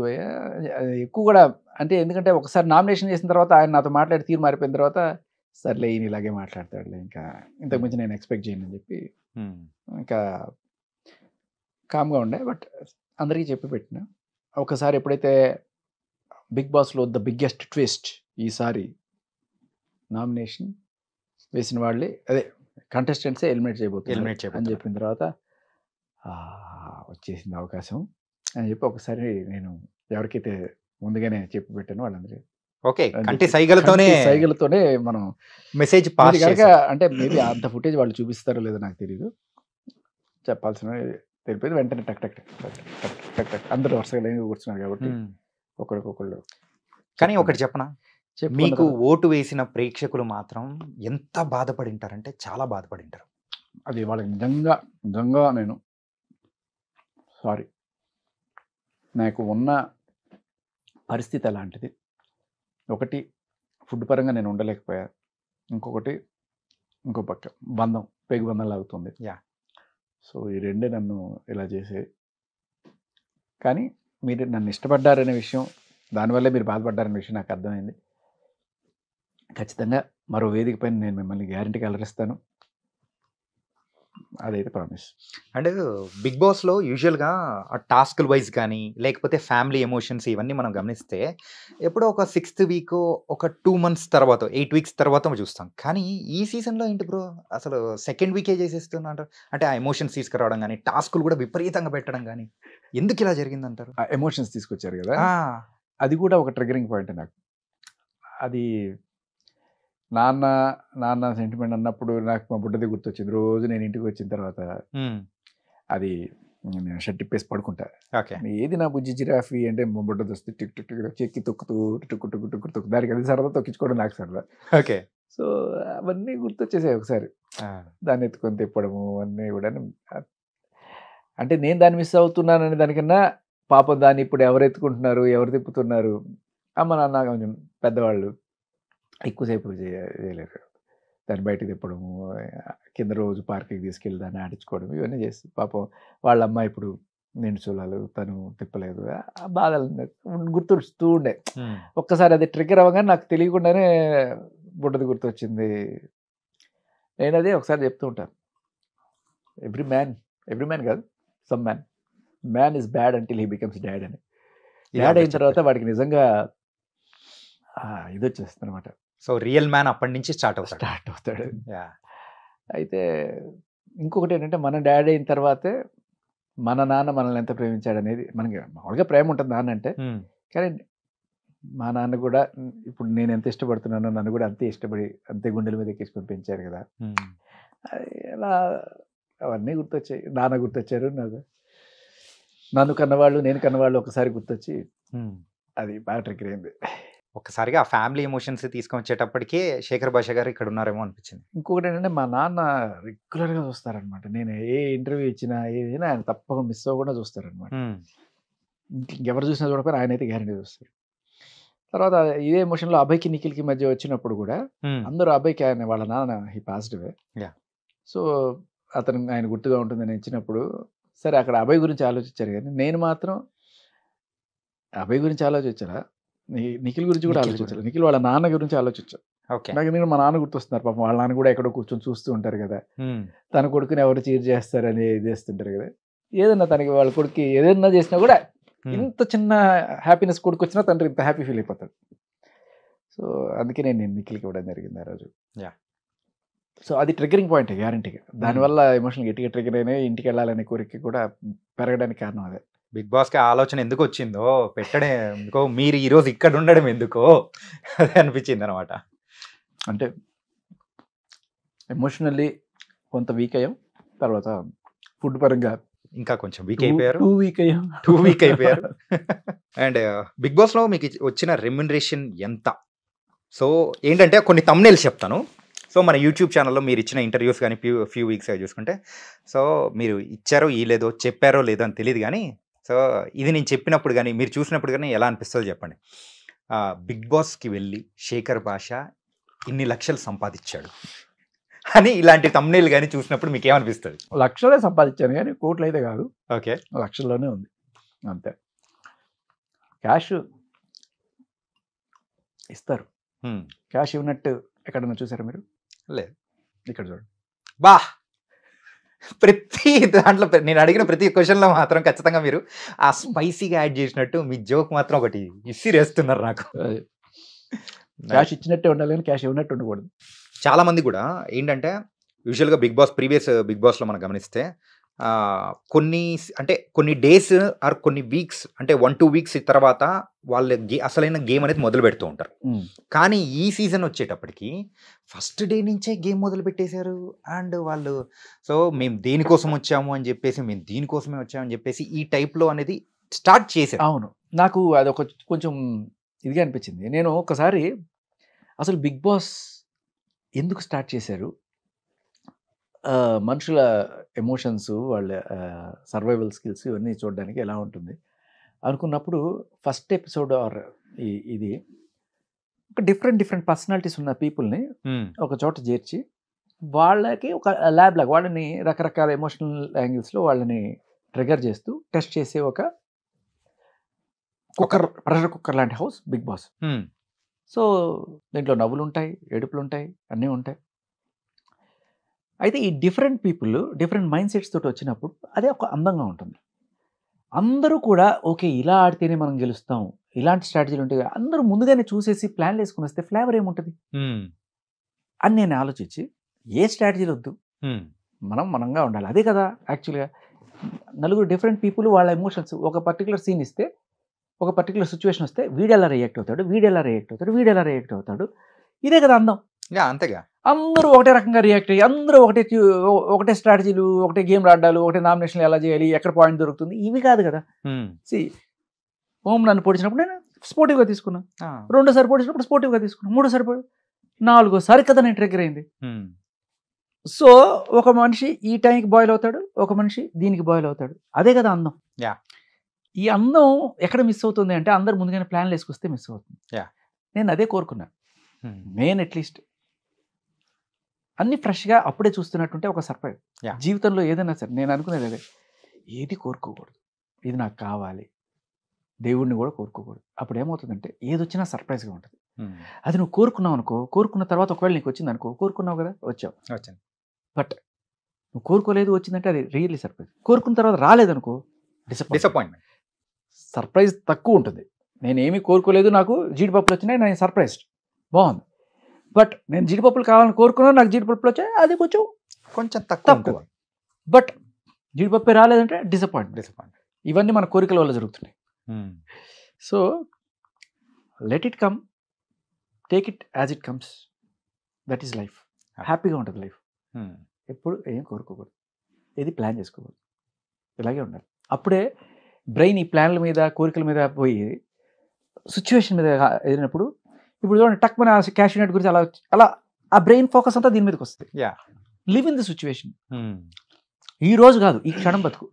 ఎక్కువ కూడా అంటే ఎందుకంటే ఒకసారి నామినేషన్ చేసిన తర్వాత ఆయన నాతో మాట్లాడి తీరు మారిపోయిన తర్వాత సర్లే ఈయన ఇలాగే మాట్లాడతాడులే ఇంకా ఇంతకుమించి hmm. నేను ఎక్స్పెక్ట్ చేయను అని చెప్పి hmm. ఇంకా కామ్గా ఉండే బట్ అందరికీ చెప్పి పెట్టిన ఒకసారి ఎప్పుడైతే బిగ్ బాస్లో ద బిగ్గెస్ట్ ట్విస్ట్ ఈసారి నామినేషన్ వేసిన వాళ్ళే అదే కంటెస్టెంట్సే ఎలిమినేట్ చేయబోతుంది ఎలిమినేట్ అని చెప్పిన తర్వాత వచ్చేసింది అవకాశం అని చెప్పి ఒకసారి నేను ఎవరికైతే ముందుగానే చెప్పి పెట్టాను వాళ్ళందరికీ ఓకే అంటే సైగలతోనే సైగలతోనే మనం మెసేజ్ పాస్ కనుక అంటే మేబీ అంత ఫుటేజ్ వాళ్ళు చూపిస్తారో లేదో నాకు తెలియదు చెప్పాల్సిన తెలిపేది వెంటనే టక్ టక్ టక్ టక్ టక్ టక్ అందరూ వరుసగా లైన్ కూర్చున్నారు కాబట్టి ఒకరికొకళ్ళు కానీ ఒకటి చెప్పనా మీకు ఓటు వేసిన ప్రేక్షకులు మాత్రం ఎంత బాధపడి ఉంటారంటే చాలా బాధపడి ఉంటారు అది వాళ్ళకి నిజంగా నిజంగా నేను సారీ నాకు ఉన్న పరిస్థితి అలాంటిది ఒకటి ఫుడ్ పరంగా నేను ఉండలేకపోయా ఇంకొకటి ఇంకో పక్క బంధం పెగు బంధం లాగుతుంది యా సో ఈ రెండే నన్ను ఇలా చేసే కానీ మీరు నన్ను ఇష్టపడ్డారనే విషయం దానివల్లే మీరు బాధపడ్డారనే విషయం నాకు అర్థమైంది ఖచ్చితంగా మరో వేదిక పైన నేను మిమ్మల్ని గ్యారంటీగా అలరిస్తాను అదైతే ప్రామిస్ అండ్ బిగ్ బాస్లో యూజువల్గా టాస్క్ వైజ్ కానీ లేకపోతే ఫ్యామిలీ ఎమోషన్స్ ఇవన్నీ మనం గమనిస్తే ఎప్పుడో ఒక సిక్స్త్ వీక్ ఒక టూ మంత్స్ తర్వాత ఎయిట్ వీక్స్ తర్వాత చూస్తాం కానీ ఈ సీజన్లో ఏంటి బ్రో అసలు సెకండ్ వీకే చేసేస్తున్నారు అంటే ఆ ఎమోషన్స్ తీసుకురావడం కానీ టాస్కులు కూడా విపరీతంగా పెట్టడం కానీ ఎందుకు ఇలా జరిగింది ఆ ఎమోషన్స్ తీసుకొచ్చారు కదా అది కూడా ఒక ట్రిగరింగ్ పాయింట్ నాకు అది నాన్న నాన్న సెంటిమెంట్ అన్నప్పుడు నాకు మా బుడ్డది గుర్తొచ్చింది రోజు నేను ఇంటికి వచ్చిన తర్వాత అది నేను షర్ట్ టిప్పేసి పడుకుంటా ఏది నా బుజ్జి జిరాఫీ అంటే బుడ్డది వస్తే టిక్ టిక్ టిక్ చెక్కి తొక్కుతూ టిక్కు టుక్కు టుక్కు తొక్కు దానికి అది సరదా తొక్కించుకోవడం నాకు సరదా ఓకే సో అవన్నీ గుర్తొచ్చేసాయి ఒకసారి దాన్ని ఎత్తుకొని తిప్పడము అన్నీ కూడా అంటే నేను దాన్ని మిస్ అవుతున్నాననే దానికన్నా పాపం దాన్ని ఇప్పుడు ఎవరు ఎత్తుకుంటున్నారు ఎవరు తిప్పుతున్నారు అమ్మ నాన్న కొంచెం పెద్దవాళ్ళు ఎక్కువసేపు చేయలేరు దాన్ని బయటకు తిప్పడము కింద రోజు పార్క్కి తీసుకెళ్ళి దాన్ని ఆడించుకోవడం ఇవన్నీ చేసి పాపం వాళ్ళ అమ్మాయి ఇప్పుడు నిండు చూడాలి తను తిప్పలేదు బాధలు గుర్తుస్తూ ఉండే ఒక్కసారి అది ట్రిగర్ అవ్వగానే నాకు తెలియకుండానే బుడ్డది గుర్తొచ్చింది నేను అదే ఒకసారి చెప్తూ ఉంటాను ఎవ్రీ మ్యాన్ ఎవ్రీ మ్యాన్ కాదు some man man is bad until he becomes dad అని డాడ్ అయిన తర్వాత వాడికి నిజంగా ఇది వచ్చేస్తుంది అనమాట సో రియల్ మ్యాన్ అప్పటి నుంచి స్టార్ట్ అవుతాడు స్టార్ట్ అవుతాడు అయితే ఇంకొకటి ఏంటంటే మన డాడీ అయిన తర్వాతే మన నాన్న మనల్ని ఎంత ప్రేమించాడు అనేది మనకి మామూలుగా ప్రేమ ఉంటుంది నాన్న అంటే కానీ మా నాన్న కూడా ఇప్పుడు నేను ఎంత ఇష్టపడుతున్నానో నన్ను కూడా అంతే ఇష్టపడి అంతే గుండెల మీద ఎక్కేసుకొని పెంచారు కదా ఎలా అవన్నీ గుర్తొచ్చాయి నాన్న గుర్తొచ్చారు నాకు నన్ను కన్నవాళ్ళు నేను కన్నవాళ్ళు ఒకసారి గుర్తొచ్చి అది బాగా ట్రిక్ అయింది ఒక్కసారిగా ఆ ఫ్యామిలీ ఎమోషన్స్ తీసుకొని వచ్చేటప్పటికే శేఖర్ భాష గారు ఇక్కడ ఉన్నారేమో అనిపించింది ఇంకొకటి ఏంటంటే మా నాన్న రెగ్యులర్గా చూస్తారనమాట నేను ఏ ఇంటర్వ్యూ ఇచ్చినా ఏదైనా ఆయన తప్పకుండా మిస్ అవ్వకుండా చూస్తారనమాట ఎవరు చూసినా చూడకపోయినా ఆయన అయితే గ్యారంటీ చూస్తారు తర్వాత ఇదే ఎమోషన్లో అభయ్కి నిఖిల్కి మధ్య వచ్చినప్పుడు కూడా అందరూ అభయ్కి ఆయన వాళ్ళ నాన్న హీ పాజిటివ్ సో అతను ఆయన గుర్తుగా ఉంటుందని ఇచ్చినప్పుడు సరే అక్కడ అభయ్ గురించి ఆలోచించారు కానీ నేను మాత్రం అభయ్ గురించి ఆలోచించరా నిఖిల్ గురించి కూడా ఆలోచించాలి నిఖిల్ వాళ్ళ నాన్న గురించి ఆలోచించాలి నాకు నేను మా నాన్న గుర్తొస్తున్నారు పాపం వాళ్ళ నాన్న కూడా ఎక్కడో కూర్చొని చూస్తూ ఉంటారు కదా తన కొడుకుని ఎవరు చీర్ చేస్తారని చేస్తుంటారు కదా ఏదన్నా తనకి వాళ్ళ కొడుకు ఏదన్నా చేసినా కూడా ఇంత చిన్న హ్యాపీనెస్ కొడుకు వచ్చినా తండ్రి ఇంత హ్యాపీ ఫీల్ అయిపోతాడు సో అందుకే నేను నిఖిల్కి ఇవ్వడం జరిగింది ఆ రోజు సో అది ట్రిగరింగ్ పాయింట్ గ్యారంటీగా దానివల్ల ఎమోషనల్ గట్టిగా ట్రిగర్ అయినా ఇంటికి వెళ్ళాలనే కోరిక కూడా పెరగడానికి కారణం అదే బిగ్ బాస్కి ఆలోచన ఎందుకు వచ్చిందో పెట్టడం ఎందుకో మీరు ఈరోజు ఇక్కడ ఉండడం ఎందుకో అది అనిపించింది అనమాట అంటే ఎమోషనల్లీ కొంత వీక్ అయ్యాం తర్వాత ఫుడ్ పరంగా ఇంకా కొంచెం వీక్ అయిపోయారు టూ వీక్ అయ్యాం టూ వీక్ అయిపోయారు అండ్ uh, బిగ్ బాస్లో మీకు వచ్చిన రెమ్యునరేషన్ ఎంత సో ఏంటంటే కొన్ని తమ్నేల్స్ చెప్తాను సో మన యూట్యూబ్ ఛానల్లో మీరు ఇచ్చిన ఇంటర్వ్యూస్ కానీ ఫ్యూ ఫ్యూ వీక్స్ చూసుకుంటే సో మీరు ఇచ్చారో ఈ లేదో చెప్పారో లేదో అని తెలియదు కానీ సో ఇది నేను చెప్పినప్పుడు కానీ మీరు చూసినప్పుడు కానీ ఎలా అనిపిస్తుందో చెప్పండి బిగ్ బాస్కి వెళ్ళి శేఖర్ భాష ఇన్ని లక్షలు సంపాదించాడు అని ఇలాంటి తమ్నేలు కానీ చూసినప్పుడు మీకు ఏమనిపిస్తుంది లక్షలే సంపాదించాను కానీ కోట్లు అయితే కాదు ఓకే లక్షల్లోనే ఉంది అంతే క్యాష్ ఇస్తారు క్యాష్ ఇవ్వనట్టు ఎక్కడన్నా చూసారా మీరు లేదు ఇక్కడ చూడండి బా ప్రతి దాంట్లో నేను అడిగిన ప్రతి క్వశ్చన్లో మాత్రం ఖచ్చితంగా మీరు ఆ స్పైసీగా యాడ్ చేసినట్టు మీ జోక్ మాత్రం ఒకటి రేస్తున్నారు నాకు క్యాష్ ఇచ్చినట్టే ఉండాలి కానీ క్యాష్ ఇవ్వనట్టు ఉండకూడదు చాలామంది కూడా ఏంటంటే యూజువల్గా బిగ్ బాస్ ప్రీవియస్ బిగ్ బాస్లో మనం గమనిస్తే కొన్ని అంటే కొన్ని డేస్ ఆర్ కొన్ని వీక్స్ అంటే వన్ టూ వీక్స్ తర్వాత వాళ్ళ గే అసలైన గేమ్ అనేది మొదలు పెడుతూ ఉంటారు కానీ ఈ సీజన్ వచ్చేటప్పటికి ఫస్ట్ డే నుంచే గేమ్ మొదలు పెట్టేశారు అండ్ వాళ్ళు సో మేము దేనికోసం వచ్చాము అని చెప్పేసి మేము దీనికోసమే వచ్చామని చెప్పేసి ఈ టైప్లో అనేది స్టార్ట్ చేశారు అవును నాకు అదొక కొంచెం ఇదిగా అనిపించింది నేను ఒకసారి అసలు బిగ్ బాస్ ఎందుకు స్టార్ట్ చేశారు మనుషుల ఎమోషన్స్ వాళ్ళ సర్వైవల్ స్కిల్స్ ఇవన్నీ చూడడానికి ఎలా ఉంటుంది అనుకున్నప్పుడు ఫస్ట్ ఎపిసోడ్ ఆర్ ఇది ఒక డిఫరెంట్ డిఫరెంట్ పర్సనాలిటీస్ ఉన్న పీపుల్ని ఒక చోట చేర్చి వాళ్ళకి ఒక ల్యాబ్ లాగా వాళ్ళని రకరకాల ఎమోషనల్ యాంగిల్స్లో వాళ్ళని ట్రిగర్ చేస్తూ టెస్ట్ చేసే ఒక కుక్కర్ ప్రెషర్ కుక్కర్ లాంటి హౌస్ బిగ్ బాస్ సో దీంట్లో నవ్వులు ఉంటాయి ఏడుపులు ఉంటాయి అన్నీ ఉంటాయి అయితే ఈ different people different mind sets తోటి వచ్చినప్పుడు అదే ఒక అందంగా ఉంటుంది అందరూ కూడా ఓకే ఇలా ఆడితేనే మనం గెలుస్తాం ఇలాంటి స్ట్రాటజీలు ఉంటాయి అందరూ ముందుగానే చూసేసి ప్లాన్లు వేసుకుని వస్తే ఫ్లేవర్ ఏముంటుంది అని నేను ఆలోచించి ఏ స్ట్రాటజీలు వద్దు మనం మనంగా ఉండాలి అదే కదా యాక్చువల్గా నలుగురు డిఫరెంట్ పీపుల్ వాళ్ళ ఎమోషన్స్ ఒక పర్టికులర్ సీన్ ఇస్తే ఒక పర్టికులర్ సిచ్యువేషన్ వస్తే వీడు రియాక్ట్ అవుతాడు వీడు ఎలా రియాక్ట్ అవుతాడు వీడియోలా రియాక్ట్ అవుతాడు ఇదే కదా అందం అంతేగా అందరూ ఒకటే రకంగా రియాక్ట్ అయ్యి అందరూ ఒకటే ఒకటే స్ట్రాటజీలు ఒకటే గేమ్లు ఆడాలి ఒకటే నామినేషన్లు ఎలా చేయాలి ఎక్కడ పాయింట్ దొరుకుతుంది ఇవి కాదు కదా సి ఓం నన్ను పొడిచినప్పుడు నేను స్పోర్టివ్గా తీసుకున్నాను రెండోసారి పొడిచినప్పుడు స్పోర్టివ్గా తీసుకున్నాను మూడోసారి నాలుగోసారి కదా నేను ట్రిగర్ అయింది సో ఒక మనిషి ఈ టైంకి బాయిల్ అవుతాడు ఒక మనిషి దీనికి బాయిల్ అవుతాడు అదే కదా అందం ఈ అందం ఎక్కడ మిస్ అవుతుంది అంటే అందరు ముందుగానే ప్లాన్లు వేసుకొస్తే మిస్ అవుతుంది నేను అదే కోరుకున్నాను మెయిన్ అట్లీస్ట్ అన్ని ఫ్రెష్గా అప్పుడే చూస్తున్నట్టుంటే ఒక సర్ప్రైజ్ జీవితంలో ఏదైనా సరే నేను అనుకునేది అదే ఏది కోరుకోకూడదు ఇది నాకు కావాలి దేవుడిని కూడా కోరుకోకూడదు అప్పుడు ఏమవుతుందంటే ఏదొచ్చినా సర్ప్రైజ్గా ఉంటుంది అది నువ్వు కోరుకున్నావు అనుకో కోరుకున్న తర్వాత ఒకవేళ నీకు వచ్చింది అనుకో కోరుకున్నావు కదా వచ్చావు వచ్చాను బట్ నువ్వు కోరుకోలేదు వచ్చిందంటే అది రియల్లీ సర్ప్రైజ్ కోరుకున్న తర్వాత రాలేదనుకో డిసప్పాయింట్మెంట్ సర్ప్రైజ్ తక్కువ ఉంటుంది నేనేమీ కోరుకోలేదు నాకు జీడిపప్పులు వచ్చినాయి నేను సర్ప్రైజ్డ్ బాగుంది బట్ నేను జీడిపప్పులు కావాలని కోరుకున్నాను నాకు జీడిపప్పులు వచ్చాయి అది కొంచెం కొంచెం తక్కువ బట్ జీడిపప్పు రాలేదంటే డిసప్పాయింట్ డిసప్పాయింట్ ఇవన్నీ మన కోరికల వల్ల జరుగుతున్నాయి so let it come take it as it comes that is life హ్యాపీగా ఉంటుంది లైఫ్ ఎప్పుడు ఏం కోరుకోకూడదు ఏది ప్లాన్ చేసుకోకూడదు ఇలాగే ఉండాలి అప్పుడే బ్రెయిన్ ఈ ప్లాన్ల మీద కోరికల మీద పోయి సిచ్యువేషన్ మీద ఎదిరినప్పుడు ఇప్పుడు చూడండి టక్ మన క్యాష్ యూనిట్ గురించి అలా అలా ఆ బ్రెయిన్ ఫోకస్ అంతా దీని మీదకి వస్తుంది లివ్ ఇన్ ది సిచ్యువేషన్ ఈ రోజు కాదు ఈ క్షణం బతుకు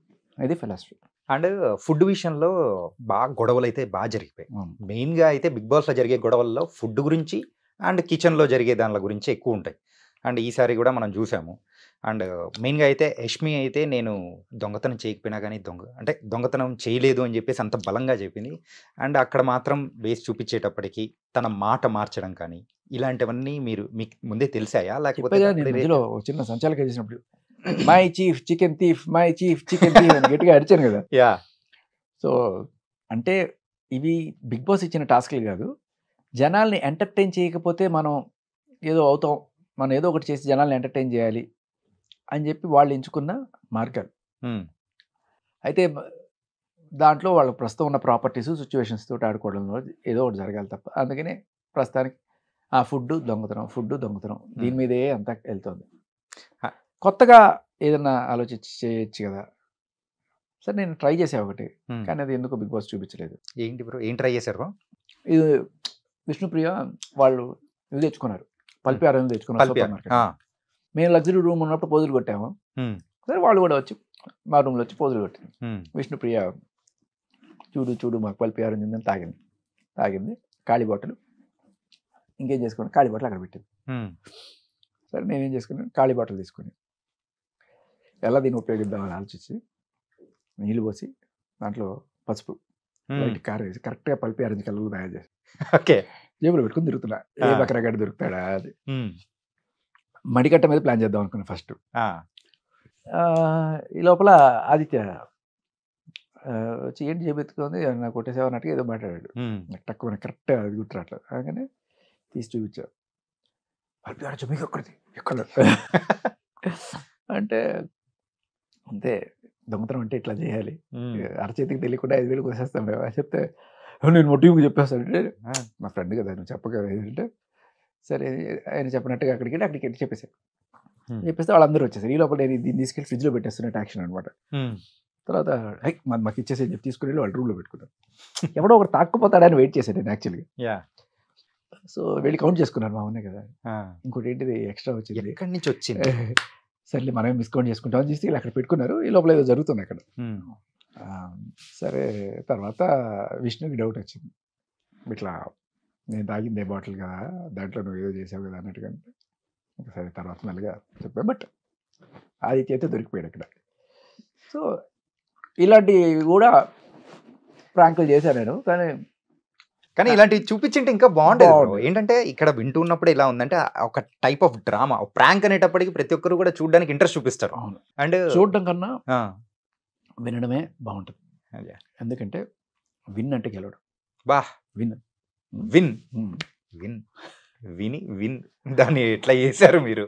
ఇది ఫిలాసఫీ అండ్ ఫుడ్ విషయంలో బాగా గొడవలు అయితే బాగా జరిగిపోయాయి మెయిన్గా అయితే బిగ్ బాస్లో జరిగే గొడవల్లో ఫుడ్ గురించి అండ్ కిచెన్లో జరిగే దానిల గురించి ఎక్కువ ఉంటాయి అండ్ ఈసారి కూడా మనం చూసాము అండ్ మెయిన్గా అయితే యష్మి అయితే నేను దొంగతనం చేయకపోయినా కానీ దొంగ అంటే దొంగతనం చేయలేదు అని చెప్పేసి అంత బలంగా చెప్పింది అండ్ అక్కడ మాత్రం వేసి చూపించేటప్పటికి తన మాట మార్చడం కానీ ఇలాంటివన్నీ మీరు మీకు ముందే తెలిసాయా లేకపోతే చిన్న సంచాలక చేసినప్పుడు my chief chicken thief my chief chicken thief అని గట్టిగా అరిచాను కదా యా సో అంటే ఇవి బిగ్ బాస్ ఇచ్చిన టాస్క్లు కాదు జనాల్ని ఎంటర్టైన్ చేయకపోతే మనం ఏదో అవుతాం మనం ఏదో ఒకటి చేసి జనాలను ఎంటర్టైన్ చేయాలి అని చెప్పి వాళ్ళు ఎంచుకున్న మార్గాలు అయితే దాంట్లో వాళ్ళు ప్రస్తుతం ఉన్న ప్రాపర్టీస్ సిచ్యువేషన్స్ తోటి ఆడుకోవడంలో ఏదో ఒకటి జరగాలి తప్ప అందుకనే ప్రస్తుతానికి ఆ ఫుడ్ దొంగతనం ఫుడ్ దొంగతనం దీని మీదే అంతా వెళ్తుంది కొత్తగా ఏదన్నా ఆలోచించి చేయొచ్చు కదా సరే నేను ట్రై చేసా ఒకటి కానీ అది ఎందుకు బిగ్ బాస్ చూపించలేదు ఏంటి బ్రో ఏం ట్రై చేశారు ఇది విష్ణుప్రియ వాళ్ళు ఇది తెచ్చుకున్నారు పల్పిఆర్ అని తెచ్చుకున్నాం మేము లగ్జరీ రూమ్ ఉన్నప్పుడు పోజులు కొట్టాము సరే వాళ్ళు కూడా వచ్చి మా రూమ్లో వచ్చి పోజులు కొట్టింది విష్ణుప్రియ చూడు చూడు మాకు పల్పి పల్పిఆర్ ఉందని తాగింది తాగింది ఖాళీ బాటలు ఇంకేం చేసుకున్నాను ఖాళీ బాటలు అక్కడ పెట్టింది సరే నేనేం చేసుకున్నాను ఖాళీ బాటలు తీసుకుని ఎలా దీన్ని ఉపయోగిద్దామని ఆలోచించి నీళ్ళు పోసి దాంట్లో పసుపు కారు వేసి కరెక్ట్గా పల్పి ఆరెంజ్ కలర్లు తయారు చేసి ఓకే జేబులో పెట్టుకుని తిరుగుతున్నా ఏ బకరగాడు దొరుకుతాడా అది మడికట్ట మీద ప్లాన్ చేద్దాం అనుకున్నా ఫస్ట్ ఈ లోపల ఆదిత్య వచ్చి ఏంటి చేపెత్తుకుంది నాకు కొట్టేసేవన్నట్టుగా ఏదో మాట్లాడాడు తక్కువ కరెక్ట్ అది గుర్తురాట్లేదు అందుకని తీసి చూపించాడు అల్పిరాజు మీకు ఒక్కడిది ఎక్కడ అంటే అంతే దొంగతనం అంటే ఇట్లా చేయాలి అరచేతికి తెలియకుండా ఐదు వేలు కోసేస్తాం మేము చెప్తే నేను మొట్టింపు చెప్పేస్తానంటే మా ఫ్రెండ్ కదా నువ్వు చెప్పగలదు ఏంటంటే సరే ఆయన చెప్పినట్టుగా అక్కడికి వెళ్ళి అక్కడికి వెళ్ళి చెప్పేశారు చెప్పేస్తే వాళ్ళందరూ వచ్చేసారు ఈ లోపల నేను దీన్ని తీసుకెళ్ళి ఫ్రిడ్జ్లో పెట్టేస్తున్న యాక్షన్ అనమాట తర్వాత హై మాకు ఇచ్చేసి చెప్పి తీసుకుని వెళ్ళి వాళ్ళ రూమ్లో పెట్టుకున్నారు ఎవడో ఒకటి తాక్కుపోతాడని వెయిట్ చేశాను నేను యాక్చువల్గా సో వెళ్ళి కౌంట్ చేసుకున్నారు మా ఉన్నాయి కదా ఇంకోటి ఏంటిది ఎక్స్ట్రా వచ్చింది ఎక్కడి నుంచి వచ్చింది సర్లే మనమే మిస్కౌంట్ చేసుకుంటాం అని చూస్తే అక్కడ పెట్టుకున్నారు ఈ లోపల ఏదో జరుగుతుంది అక్కడ సరే తర్వాత విష్ణుకి డౌట్ వచ్చింది ఇట్లా నేను తాగిందే బాటిల్ కదా దాంట్లో నువ్వు ఏదో చేసావు కదా అన్నట్టుగా సరే తర్వాత మళ్ళీగా చెప్పా బట్ అది అయితే దొరికిపోయాడు అక్కడ సో ఇలాంటివి కూడా ప్రాంకులు చేశాను నేను కానీ కానీ ఇలాంటివి చూపించింటే ఇంకా బాగుండేది ఏంటంటే ఇక్కడ వింటూ ఉన్నప్పుడు ఇలా ఉందంటే ఒక టైప్ ఆఫ్ డ్రామా ప్రాంక్ అనేటప్పటికి ప్రతి ఒక్కరు కూడా చూడడానికి ఇంట్రెస్ట్ చూపిస్తారు అండ్ చూడడం కన్నా వినడమే బాగుంటుంది ఎందుకంటే విన్ అంటే గెలవడం బా విన్ విన్ విన్ విని విన్ దాన్ని ఎట్లా చేశారు మీరు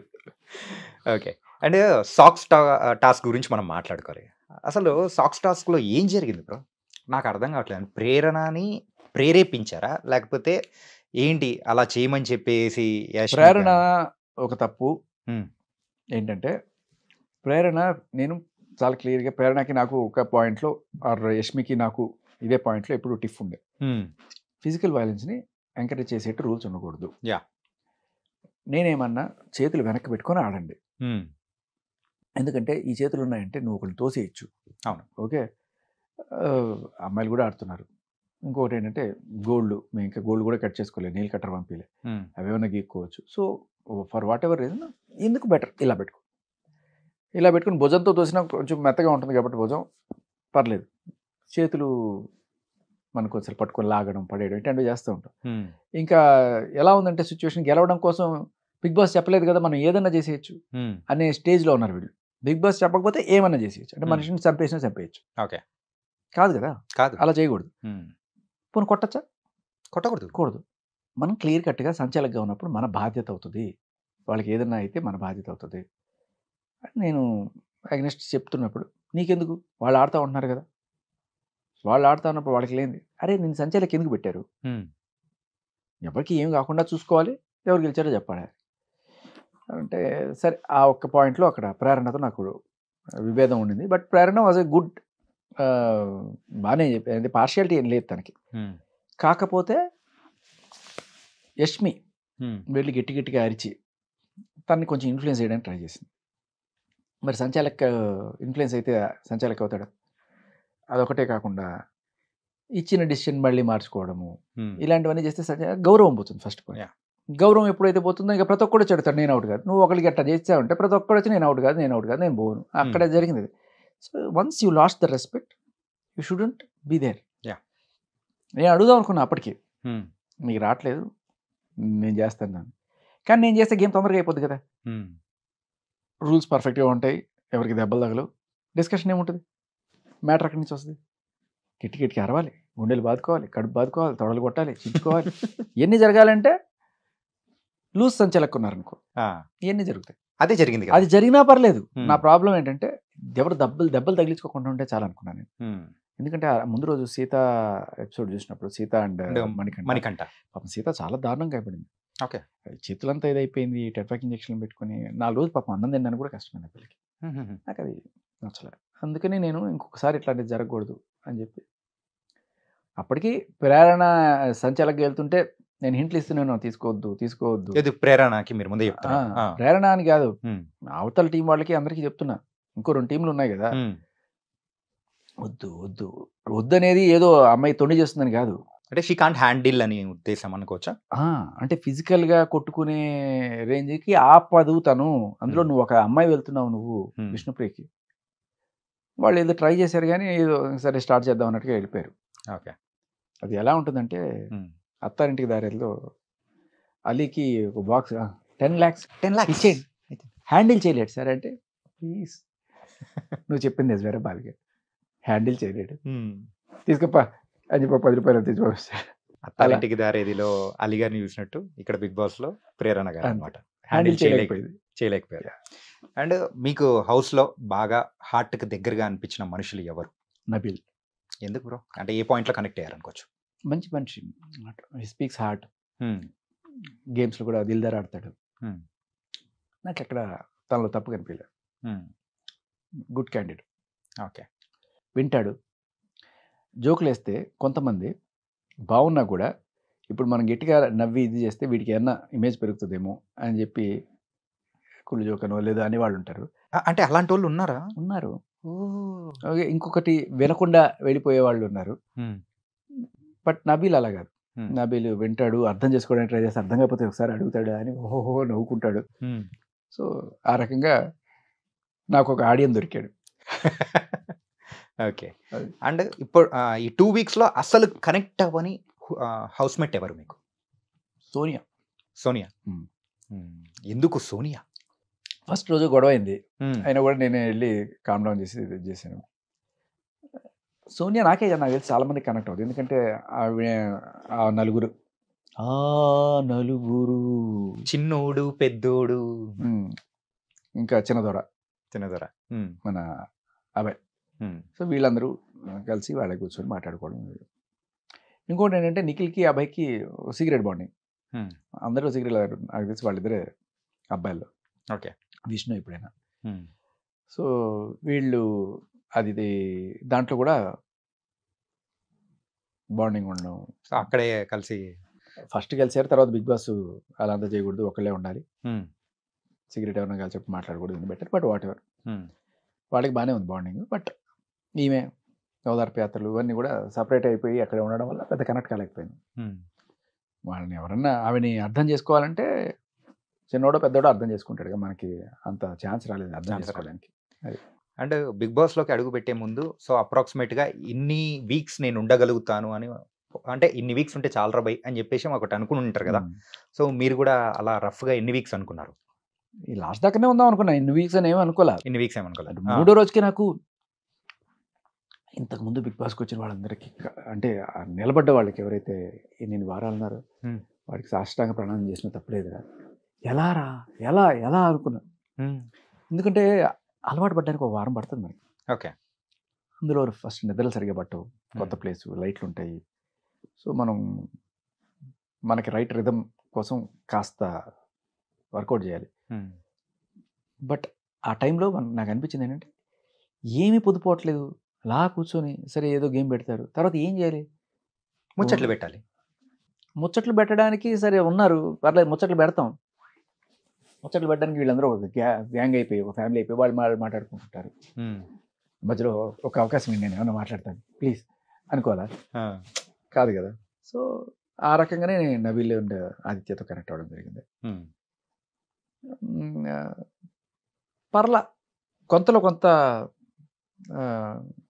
ఓకే అండ్ సాక్స్ టాస్క్ గురించి మనం మాట్లాడుకోవాలి అసలు సాక్స్ టాస్క్లో ఏం జరిగింది బ్రో నాకు అర్థం కావట్లేదు ప్రేరణని ప్రేరేపించారా లేకపోతే ఏంటి అలా చేయమని చెప్పేసి ప్రేరణ ఒక తప్పు ఏంటంటే ప్రేరణ నేను చాలా క్లియర్గా ప్రేరణకి నాకు ఒక పాయింట్లో ఆర్ యష్మికి నాకు ఇదే పాయింట్లో ఎప్పుడు టిఫ్ ఉండే ఫిజికల్ వైలెన్స్ని ఎంకరేజ్ చేసేట్టు రూల్స్ ఉండకూడదు యా నేనేమన్నా చేతులు వెనక్కి పెట్టుకొని ఆడండి ఎందుకంటే ఈ చేతులు ఉన్నాయంటే నువ్వు ఒకరిని తోసేయచ్చు అవును ఓకే అమ్మాయిలు కూడా ఆడుతున్నారు ఇంకొకటి ఏంటంటే గోల్డ్ మేము ఇంకా గోల్డ్ కూడా కట్ చేసుకోలేదు నీళ్ళు కట్టర్ పంపిలే అవేమైనా గీక్కోవచ్చు so for whatever reason ఎందుకు బెటర్ ఇలా పెట్టుకో ఇలా పెట్టుకుని భుజంతో తోసినా కొంచెం మెత్తగా ఉంటుంది కాబట్టి భుజం పర్లేదు చేతులు మనకు అసలు పట్టుకొని లాగడం పడేయడం ఇట్లాంటివి చేస్తూ ఉంటాం ఇంకా ఎలా ఉందంటే సిచ్యువేషన్ గెలవడం కోసం బిగ్ బాస్ చెప్పలేదు కదా మనం ఏదన్నా చేసేయచ్చు అనే స్టేజ్లో ఉన్నారు వీళ్ళు బిగ్ బాస్ చెప్పకపోతే ఏమన్నా చేసేయచ్చు అంటే మనిషిని చంపేసినా చంపేయచ్చు ఓకే కాదు కదా కాదు అలా చేయకూడదు పోను కొట్టచ్చా కొట్టకూడదు కూడదు మనం క్లియర్ కట్గా సంచాలకగా ఉన్నప్పుడు మన బాధ్యత అవుతుంది వాళ్ళకి ఏదన్నా అయితే మన బాధ్యత అవుతుంది నేను అగ్నెస్ట్ చెప్తున్నప్పుడు నీకెందుకు వాళ్ళు ఆడుతూ ఉంటున్నారు కదా వాళ్ళు ఆడుతూ ఉన్నప్పుడు వాళ్ళకి లేనిది అరే నేను సంచలకి ఎందుకు పెట్టారు ఎవరికి ఏం కాకుండా చూసుకోవాలి ఎవరు గెలిచారో చెప్పాలి అంటే సరే ఆ ఒక్క పాయింట్లో అక్కడ ప్రేరణతో నాకు విభేదం ఉండింది but Prerana was a good బాగానే చెప్పారు పార్షియాలిటీ ఏం లేదు తనకి కాకపోతే యష్మి వెళ్ళి గట్టి గట్టిగా అరిచి తనని కొంచెం ఇన్ఫ్లుయెన్స్ చేయడానికి ట్రై చేసింది మరి సంచాలక్ ఇన్ఫ్లుయెన్స్ అయితే సంచాలక్ అవుతాడు అదొకటే కాకుండా ఇచ్చిన డిసిషన్ మళ్ళీ మార్చుకోవడము ఇలాంటివన్నీ చేస్తే సంచాలక్ గౌరవం పోతుంది ఫస్ట్ పాయింట్ గౌరవం ఎప్పుడైతే పోతుందో ఇంకా ప్రతి ఒక్కడు చెడతాడు నేను అవుట్ కాదు నువ్వు ఒకరికి అట్లా చేస్తా ఉంటే ప్రతి ఒక్కడు వచ్చి నేను అవుట్ కాదు నేను అవుట్ కాదు నేను పోను అక్కడ జరిగింది so once you lost the respect you shouldn't be there నేను అడుగుదాం అనుకున్నా అప్పటికి మీకు రావట్లేదు నేను చేస్తాను కానీ నేను చేస్తే గేమ్ తొందరగా అయిపోద్ది కదా రూల్స్ పర్ఫెక్ట్గా ఉంటాయి ఎవరికి దెబ్బలు తగలు డిస్కషన్ ఏముంటుంది మ్యాటర్ అక్కడి నుంచి వస్తుంది కిటికిటికి అరవాలి గుండెలు బాదుకోవాలి కడుపు బాదుకోవాలి తొడలు కొట్టాలి చిచ్చుకోవాలి ఇవన్నీ జరగాలంటే లూజ్ అనుకో ఇవన్నీ జరుగుతాయి అదే జరిగింది అది జరిగినా పర్లేదు నా ప్రాబ్లం ఏంటంటే ఎవరు దెబ్బలు దెబ్బలు తగిలించుకోకుండా ఉంటే చాలా అనుకున్నాను నేను ఎందుకంటే ముందు రోజు సీత ఎపిసోడ్ చూసినప్పుడు సీత అండ్ మణికంఠ మణికంఠ పాపం సీత చాలా దారుణంగా అయిపోయింది ఓకే చేతులంతా ఇదైపోయింది టెట్వాక్ ఇంజక్షన్ పెట్టుకుని నాలుగు రోజులు పాపం అన్నం తిన్నాను కూడా కష్టమైన పిల్లకి నాకు అది నచ్చలేదు అందుకని నేను ఇంకొకసారి ఇట్లాంటిది జరగకూడదు అని చెప్పి అప్పటికి ప్రేరణ సంచాలకు వెళ్తుంటే నేను హింట్లు ఇస్తున్నాను తీసుకోవద్దు తీసుకోవద్దు ప్రేరణకి మీరు ముందే చెప్తా ప్రేరణ అని కాదు అవతల టీం వాళ్ళకి అందరికీ చెప్తున్నా ఇంకో రెండు టీంలు ఉన్నాయి కదా వద్దు వద్దు వద్దు అనేది ఏదో అమ్మాయి తొండి చేస్తుందని కాదు అంటే షీ కాంట్ హ్యాండిల్ అని ఉద్దేశం అనుకోవచ్చా అంటే ఫిజికల్ గా కొట్టుకునే రేంజ్ కి ఆ పదువు తను అందులో నువ్వు ఒక అమ్మాయి వెళ్తున్నావు నువ్వు విష్ణుప్రియకి వాళ్ళు ఏదో ట్రై చేశారు కానీ ఏదో సరే స్టార్ట్ చేద్దాం అన్నట్టుగా వెళ్ళిపోయారు ఓకే అది ఎలా ఉంటుందంటే అత్తారింటికి దారిలో అలీకి ఒక box ten lakhs ten lakhs ఇచ్చేయండి హ్యాండిల్ చేయలేడు సార్ అంటే ప్లీజ్ నువ్వు చెప్పింది వేరే బాలిక హ్యాండిల్ చేయలేడు తీసుకప్ప అని చెప్పి పది రూపాయలు తీసి పంపిస్తాడు దారేదిలో అలీగారిని చూసినట్టు ఇక్కడ బిగ్ బాస్ లో ప్రేరణ గారు అనమాట హ్యాండిల్ చేయలేకపోయింది చేయలేకపోయారు అండ్ మీకు హౌస్ లో బాగా హార్ట్ కి దగ్గరగా అనిపించిన మనుషులు ఎవరు నబిల్ ఎందుకు బ్రో అంటే ఏ పాయింట్ లో కనెక్ట్ అయ్యారు అనుకోవచ్చు మంచి మనిషి స్పీక్స్ హార్ట్ గేమ్స్ లో కూడా దిల్దార్ ఆడతాడు నాకు అక్కడ తనలో తప్పు కనిపించలేదు గుడ్ క్యాండిడేట్ ఓకే వింటాడు జోకులు వేస్తే కొంతమంది బాగున్నా కూడా ఇప్పుడు మనం గట్టిగా నవ్వి ఇది చేస్తే వీడికి ఏమన్నా ఇమేజ్ పెరుగుతుందేమో అని చెప్పి కుళ్ళు జోకను లేదో అని వాళ్ళు ఉంటారు అంటే అలాంటి వాళ్ళు ఉన్నారా ఉన్నారు ఇంకొకటి వినకుండా వెళ్ళిపోయే వాళ్ళు ఉన్నారు బట్ నబీల్ అలా కాదు నబీలు వింటాడు అర్థం చేసుకోవడానికి ట్రై చేస్తే అర్థం కాకపోతే ఒకసారి అడుగుతాడు అని ఓహో నవ్వుకుంటాడు సో ఆ రకంగా నాకు ఒక ఆడియన్ దొరికాడు ఓకే అండ్ ఇప్పుడు ఈ టూ వీక్స్లో అసలు కనెక్ట్ అవ్వని హౌస్ మేట్ ఎవరు మీకు సోనియా సోనియా ఎందుకు సోనియా ఫస్ట్ రోజు గొడవ అయింది అయినా కూడా నేను వెళ్ళి కామ్ డౌన్ చేసి చేశాను సోనియా నాకే నాకు తెలిసి చాలా మంది కనెక్ట్ అవుతుంది ఎందుకంటే ఆ నలుగురు ఆ నలుగురు చిన్నోడు పెద్దోడు ఇంకా చిన్నదొర చిన్నదొర మన అబ్బాయి సో వీళ్ళందరూ కలిసి వాళ్ళ కూర్చొని మాట్లాడుకోవడం ఇంకోటి ఏంటంటే నిఖిల్కి అబ్బాయికి సిగరెట్ బాండింగ్ అందరూ సిగరెట్ నాకు తెలిసి వాళ్ళిద్దరే అబ్బాయిలు ఓకే విష్ణు ఎప్పుడైనా సో వీళ్ళు అది దాంట్లో కూడా బాండింగ్ ఉండడం అక్కడే కలిసి ఫస్ట్ కలిసారు తర్వాత బిగ్ బాస్ అలా అంతా చేయకూడదు ఒకళ్ళే ఉండాలి సిగరెట్ ఎవరైనా కలిసి మాట్లాడకూడదు బెటర్ బట్ వాట్ ఎవర్ వాళ్ళకి బాగానే ఉంది బాండింగ్ బట్ ఈమె ఓదార్పు యాత్రలు ఇవన్నీ కూడా సపరేట్ అయిపోయి అక్కడ ఉండడం వల్ల పెద్ద కనెక్ట్ కాలేకపోయింది వాళ్ళని ఎవరన్నా ఆవిని అర్థం చేసుకోవాలంటే చిన్నోడో పెద్దోడో అర్థం చేసుకుంటాడు మనకి అంత ఛాన్స్ రాలేదు అర్థం చేసుకోవడానికి అండ్ బిగ్ బాస్లోకి అడుగు పెట్టే ముందు సో అప్రాక్సిమేట్గా ఇన్ని వీక్స్ నేను ఉండగలుగుతాను అని అంటే ఇన్ని వీక్స్ ఉంటే చాలా రాబాయి అని చెప్పేసి ఒకటి అనుకుని ఉంటారు కదా సో మీరు కూడా అలా రఫ్గా ఎన్ని వీక్స్ అనుకున్నారు ఈ లాస్ట్ దాకానే ఉందాం అనుకున్నా ఇన్ని వీక్స్ అని ఏమి అనుకోలే ఇన్ని వీక్స్ ఏమనుకోలేదు అనుకోలేదు మూడో రోజుకి నాకు ఇంతకుముందు బిగ్ బాస్కి వచ్చిన వాళ్ళందరికీ అంటే నిలబడ్డ వాళ్ళకి ఎవరైతే ఎన్ని వారాలు ఉన్నారో వాడికి సాష్టాంగ ప్రణాళం చేసిన తప్పలేదురా ఎలా రా ఎలా ఎలా అనుకున్నా ఎందుకంటే అలవాటు పడ్డానికి ఒక వారం పడుతుంది మనకి ఓకే అందులో ఫస్ట్ నిద్రలు సరిగా పట్టవు కొత్త ప్లేసు లైట్లు ఉంటాయి సో మనం మనకి రైట్ రిధమ్ కోసం కాస్త వర్కౌట్ చేయాలి బట్ ఆ టైంలో నాకు అనిపించింది ఏంటంటే ఏమీ పొదుపోవట్లేదు అలా కూర్చొని సరే ఏదో గేమ్ పెడతారు తర్వాత ఏం చేయాలి ముచ్చట్లు పెట్టాలి ముచ్చట్లు పెట్టడానికి సరే ఉన్నారు పర్లేదు ముచ్చట్లు పెడతాం ముచ్చట్లు పెట్టడానికి వీళ్ళందరూ ఒక గ్యాంగ్ అయిపోయి ఒక ఫ్యామిలీ అయిపోయి వాళ్ళు మాట్లాడుకుంటుంటారు మధ్యలో ఒక అవకాశం ఏంటి నేను ఏమైనా మాట్లాడతాను ప్లీజ్ అనుకోవాలా కాదు కదా సో ఆ రకంగానే నేను నవీల్ ఉండే ఆదిత్యతో కనెక్ట్ అవ్వడం జరిగింది పర్లా కొంతలో కొంత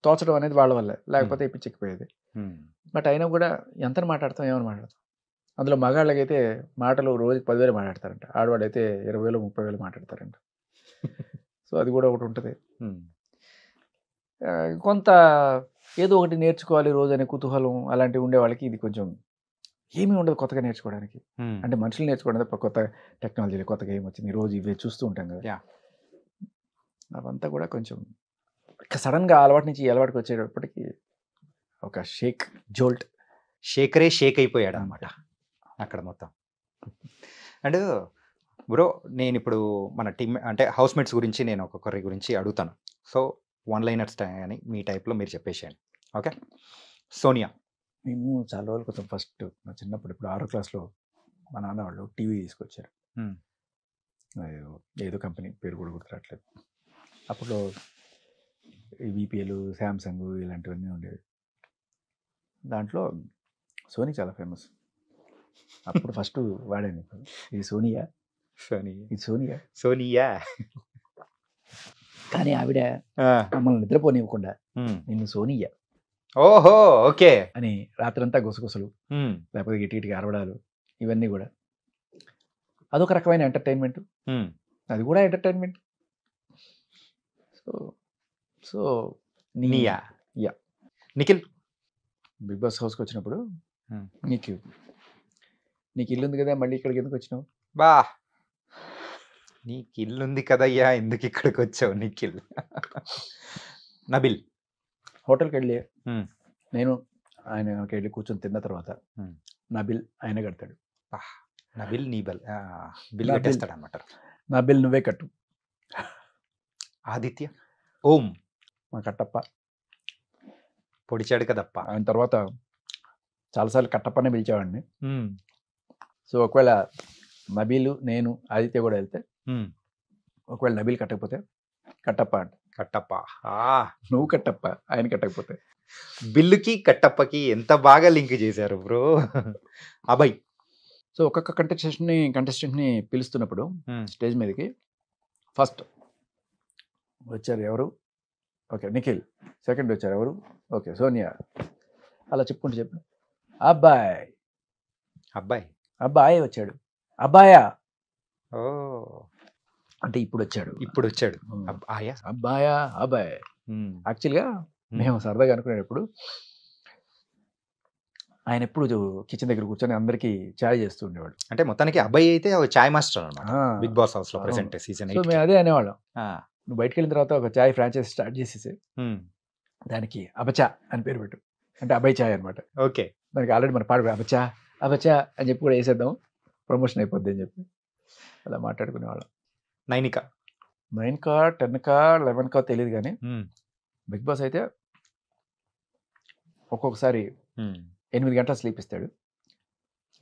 తోచడం అనేది వాళ్ళ వల్లే లేకపోతే ఇప్పించకపోయేది బట్ అయినా కూడా ఎంత మాట్లాడతాం ఏమైనా మాట్లాడతాం అందులో మగాళ్ళకైతే మాటలు రోజుకి పదివేలు మాట్లాడతారంట అయితే ఇరవై వేలు ముప్పై వేలు మాట్లాడతారంట సో అది కూడా ఒకటి ఉంటుంది కొంత ఏదో ఒకటి నేర్చుకోవాలి రోజు అనే కుతూహలం అలాంటివి ఉండేవాళ్ళకి ఇది కొంచెం ఏమీ ఉండదు కొత్తగా నేర్చుకోవడానికి అంటే మనుషులు నేర్చుకోవడం తప్ప కొత్త టెక్నాలజీలు కొత్తగా ఏమొచ్చింది రోజు ఇవే చూస్తూ ఉంటాం కదా అవంతా కూడా కొంచెం సడన్గా అలవాటు నుంచి అలవాటుకి వచ్చేటప్పటికి ఒక షేక్ జోల్ట్ షేకరే షేక్ అయిపోయాడు అనమాట అక్కడ మొత్తం అండ్ బ్రో నేను ఇప్పుడు మన టీమ్ అంటే హౌస్ మేట్స్ గురించి నేను ఒక్కొక్కరి గురించి అడుగుతాను సో వన్ లైనర్స్ అని మీ టైప్లో మీరు చెప్పేసేయండి ఓకే సోనియా మేము చాలా రోజుల క్రితం ఫస్ట్ నా చిన్నప్పుడు ఇప్పుడు ఆరో క్లాస్లో మా నాన్న వాళ్ళు టీవీ తీసుకొచ్చారు ఏదో కంపెనీ పేరు కూడా గుర్తురాట్లేదు అప్పుడు బీపీఎల్ శాంసంగ్ ఇలాంటివన్నీ ఉండేవి దాంట్లో సోనీ చాలా ఫేమస్ అప్పుడు ఫస్ట్ వాడాను ఇది సోనియా సోనీ ఇది సోనియా సోనియా కానీ ఆవిడ మమ్మల్ని నిద్రపోనివ్వకుండా నిన్ను సోనియా ఓహో ఓకే అని రాత్రంతా గుసగుసలు లేకపోతే ఇటు ఇటుకి అరవడాలు ఇవన్నీ కూడా అదొక రకమైన ఎంటర్టైన్మెంట్ అది కూడా entertainment so Sonia yeah Nikhil Bigg Boss హౌస్కి వచ్చినప్పుడు నీకు నీకు ఇల్లు ఉంది కదా మళ్ళీ ఇక్కడికి ఎందుకు వచ్చినావు బా నీకు ఇల్లు ఉంది కదయ్యా ఎందుకు ఇక్కడికి వచ్చావు నిఖిల్ నబిల్ హోటల్కి వెళ్ళి నేను ఆయన వెళ్ళి కూర్చొని తిన్న తర్వాత నబిల్ ఆయన కడతాడు నబిల్ నీ బల్ బిల్ కట్టేస్తాడు అనమాట నా బిల్ నువ్వే కట్టు ఆదిత్య ఓం మా కట్టప్ప పొడిచాడు కదప్ప ఆయన తర్వాత చాలాసార్లు కట్టప్పనే పిలిచేవాడిని సో ఒకవేళ నబీలు నేను ఆదిత్య కూడా వెళ్తే ఒకవేళ నబీలు కట్టకపోతే కట్టప్ప అంట కట్టప్ప నువ్వు కట్టప్ప ఆయన కట్టకపోతే బిల్లుకి కట్టప్పకి ఎంత బాగా లింక్ చేశారు బ్రో అబ్బాయి సో ఒక్కొక్క కంటెస్టెంట్ని కంటెస్టెంట్ని పిలుస్తున్నప్పుడు స్టేజ్ మీదకి ఫస్ట్ వచ్చారు ఎవరు ఓకే నిఖిల్ సెకండ్ వచ్చారు ఎవరు ఓకే సోనియా అలా చెప్పుకుంటూ చెప్పు అబ్బాయి అబ్బాయి అబ్బాయి వచ్చాడు అబ్బాయా ఓ అంటే ఇప్పుడు వచ్చాడు ఇప్పుడు వచ్చాడు అబ్బాయా అబ్బాయ్ యాక్చువల్గా మేము సరదాగా అనుకునేటప్పుడు ఆయన ఎప్పుడు కిచెన్ దగ్గర కూర్చొని అందరికి ఛాయ్ చేస్తూ ఉండేవాడు అంటే మొత్తానికి అబ్బాయి అయితే ఛాయ్ మాస్టర్ అనమాట బిగ్ బాస్ హౌస్ లో ప్రెసెంట్ సీజన్ అదే అనేవాళ్ళం నువ్వు బయటకు వెళ్ళిన తర్వాత ఒక చాయ్ ఫ్రాంచైజ్ స్టార్ట్ చేసేసి దానికి అబచా అని పేరు పెట్టు అంటే అబ్బాయి చాయ్ అనమాట ఓకే దానికి ఆల్రెడీ మన పాడు అబచా అబచా అని చెప్పి కూడా వేసేద్దాం ప్రమోషన్ అయిపోద్ది అని చెప్పి అలా మాట్లాడుకునేవాళ్ళం నైనిక నైన్ కా టెన్ కా లెవెన్ కా తెలియదు కానీ బిగ్ బాస్ అయితే ఒక్కొక్కసారి ఎనిమిది గంటల స్లీప్ ఇస్తాడు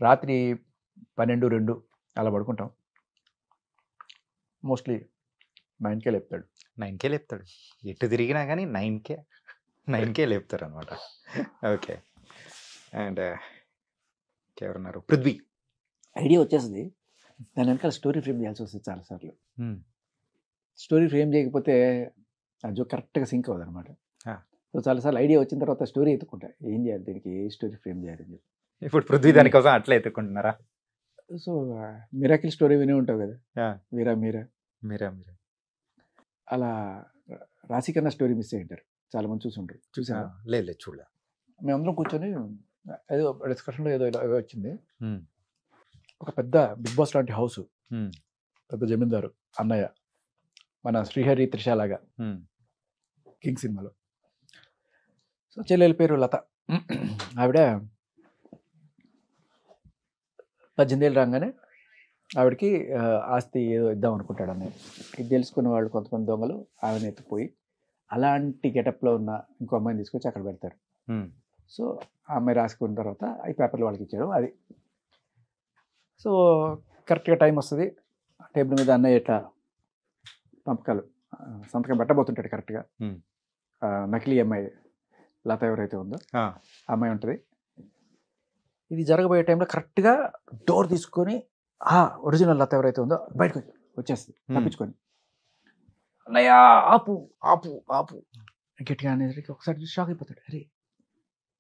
రాత్రి పన్నెండు రెండు అలా పడుకుంటాం మోస్ట్లీ నైన్ కే లేపుతాడు నైన్ కే లేపుతాడు ఎటు తిరిగినా కానీ నైన్ కే నైన్ కే లేపుతారు అనమాట ఓకే అండ్ ఎవరున్నారు పృథ్వీ ఐడియా వచ్చేసింది దాని వెనకాల స్టోరీ ఫ్రేమ్ చేయాల్సి వస్తుంది చాలాసార్లు స్టోరీ ఫ్రేమ్ చేయకపోతే ఆ కరెక్ట్గా సింక్ అవ్వదు అనమాట సో చాలాసార్లు ఐడియా వచ్చిన తర్వాత స్టోరీ ఎత్తుకుంటా ఏం చేయాలి దీనికి ఏ స్టోరీ ఫ్రేమ్ చేయాలి చెప్పి ఇప్పుడు పృథ్వీ దానికోసం అట్లా ఎత్తుకుంటున్నారా సో మిరాకిల్ స్టోరీ వినే ఉంటావు కదా మీరా మీరా మీరా మీరా అలా రాశీకరణ స్టోరీ మిస్ అయ్యారు చాలా మంది చూసుంటారు చూసా లేదు చూడలే మేమందరం కూర్చొని ఏదో డిస్కషన్లో ఏదో ఇలా వచ్చింది ఒక పెద్ద బిగ్ బాస్ లాంటి హౌస్ పెద్ద జమీందారు అన్నయ్య మన శ్రీహరి త్రిషాలాగా కింగ్ సినిమాలో సో చెల్లెల పేరు లత ఆవిడ పద్దెనిమిది ఏళ్ళు రాగానే ఆవిడకి ఆస్తి ఏదో ఇద్దాం అనుకుంటాడు అన్నయ్య ఇది తెలుసుకున్న వాళ్ళు కొంతమంది దొంగలు ఆమెను ఎత్తుకుపోయి అలాంటి గెటప్లో ఉన్న ఇంకో అమ్మాయిని తీసుకొచ్చి అక్కడ పెడతారు సో ఆ అమ్మాయి రాసుకున్న తర్వాత ఈ పేపర్లు వాళ్ళకి ఇచ్చాడు అది సో కరెక్ట్గా టైం వస్తుంది టేబుల్ మీద అన్నయ్య ఇట్లా పంపకాలు సంతకం పెట్టబోతుంటాడు కరెక్ట్గా నకిలీ అమ్మాయి లత ఎవరైతే ఉందో అమ్మాయి ఉంటుంది ఇది జరగబోయే టైంలో కరెక్ట్గా డోర్ తీసుకొని ఆ ఒరిజినల్ లత ఎవరైతే ఉందో బయటకు వచ్చేస్తుంది తప్పించుకొని అన్నయ్యా ఆపు ఆపు ఆపు గట్టిగా అనేసరికి ఒకసారి చూసి షాక్ అయిపోతాడు అరే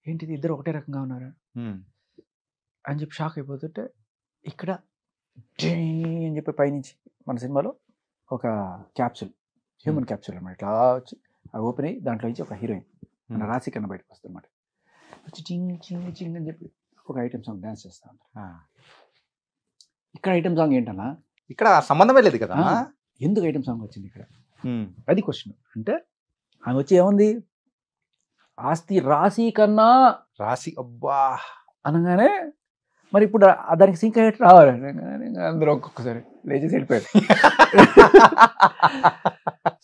ఏంటిది ఇద్దరు ఒకటే రకంగా ఉన్నారా అని చెప్పి షాక్ అయిపోతుంటే ఇక్కడ అని చెప్పి పైనుంచి మన సినిమాలో ఒక క్యాప్సూల్ హ్యూమన్ క్యాప్సూల్ అనమాట ఇట్లా వచ్చి అవి ఓపెన్ అయ్యి దాంట్లో నుంచి ఒక హీరోయిన్ మన రాశి కన్నా బయటకు వస్తుంది అనమాట వచ్చి చింగ్ చింగ్ చింగ్ అని చెప్పి ఒక ఐటమ్ సాంగ్ డ్యాన్స్ చేస్తా ఇక్కడ ఐటమ్ సాంగ్ ఏంటన్నా ఇక్కడ సంబంధమే లేదు కదా ఎందుకు ఐటమ్ సాంగ్ వచ్చింది ఇక్కడ అది క్వశ్చన్ అంటే ఆమె వచ్చి ఏముంది ఆస్తి రాశి కన్నా రాశి అబ్బా అనగానే మరి ఇప్పుడు దానికి సింక్ అయ్యేట్టు రావాలి అందరూ ఒక్కొక్కసారి లేచేసి వెళ్ళిపోయారు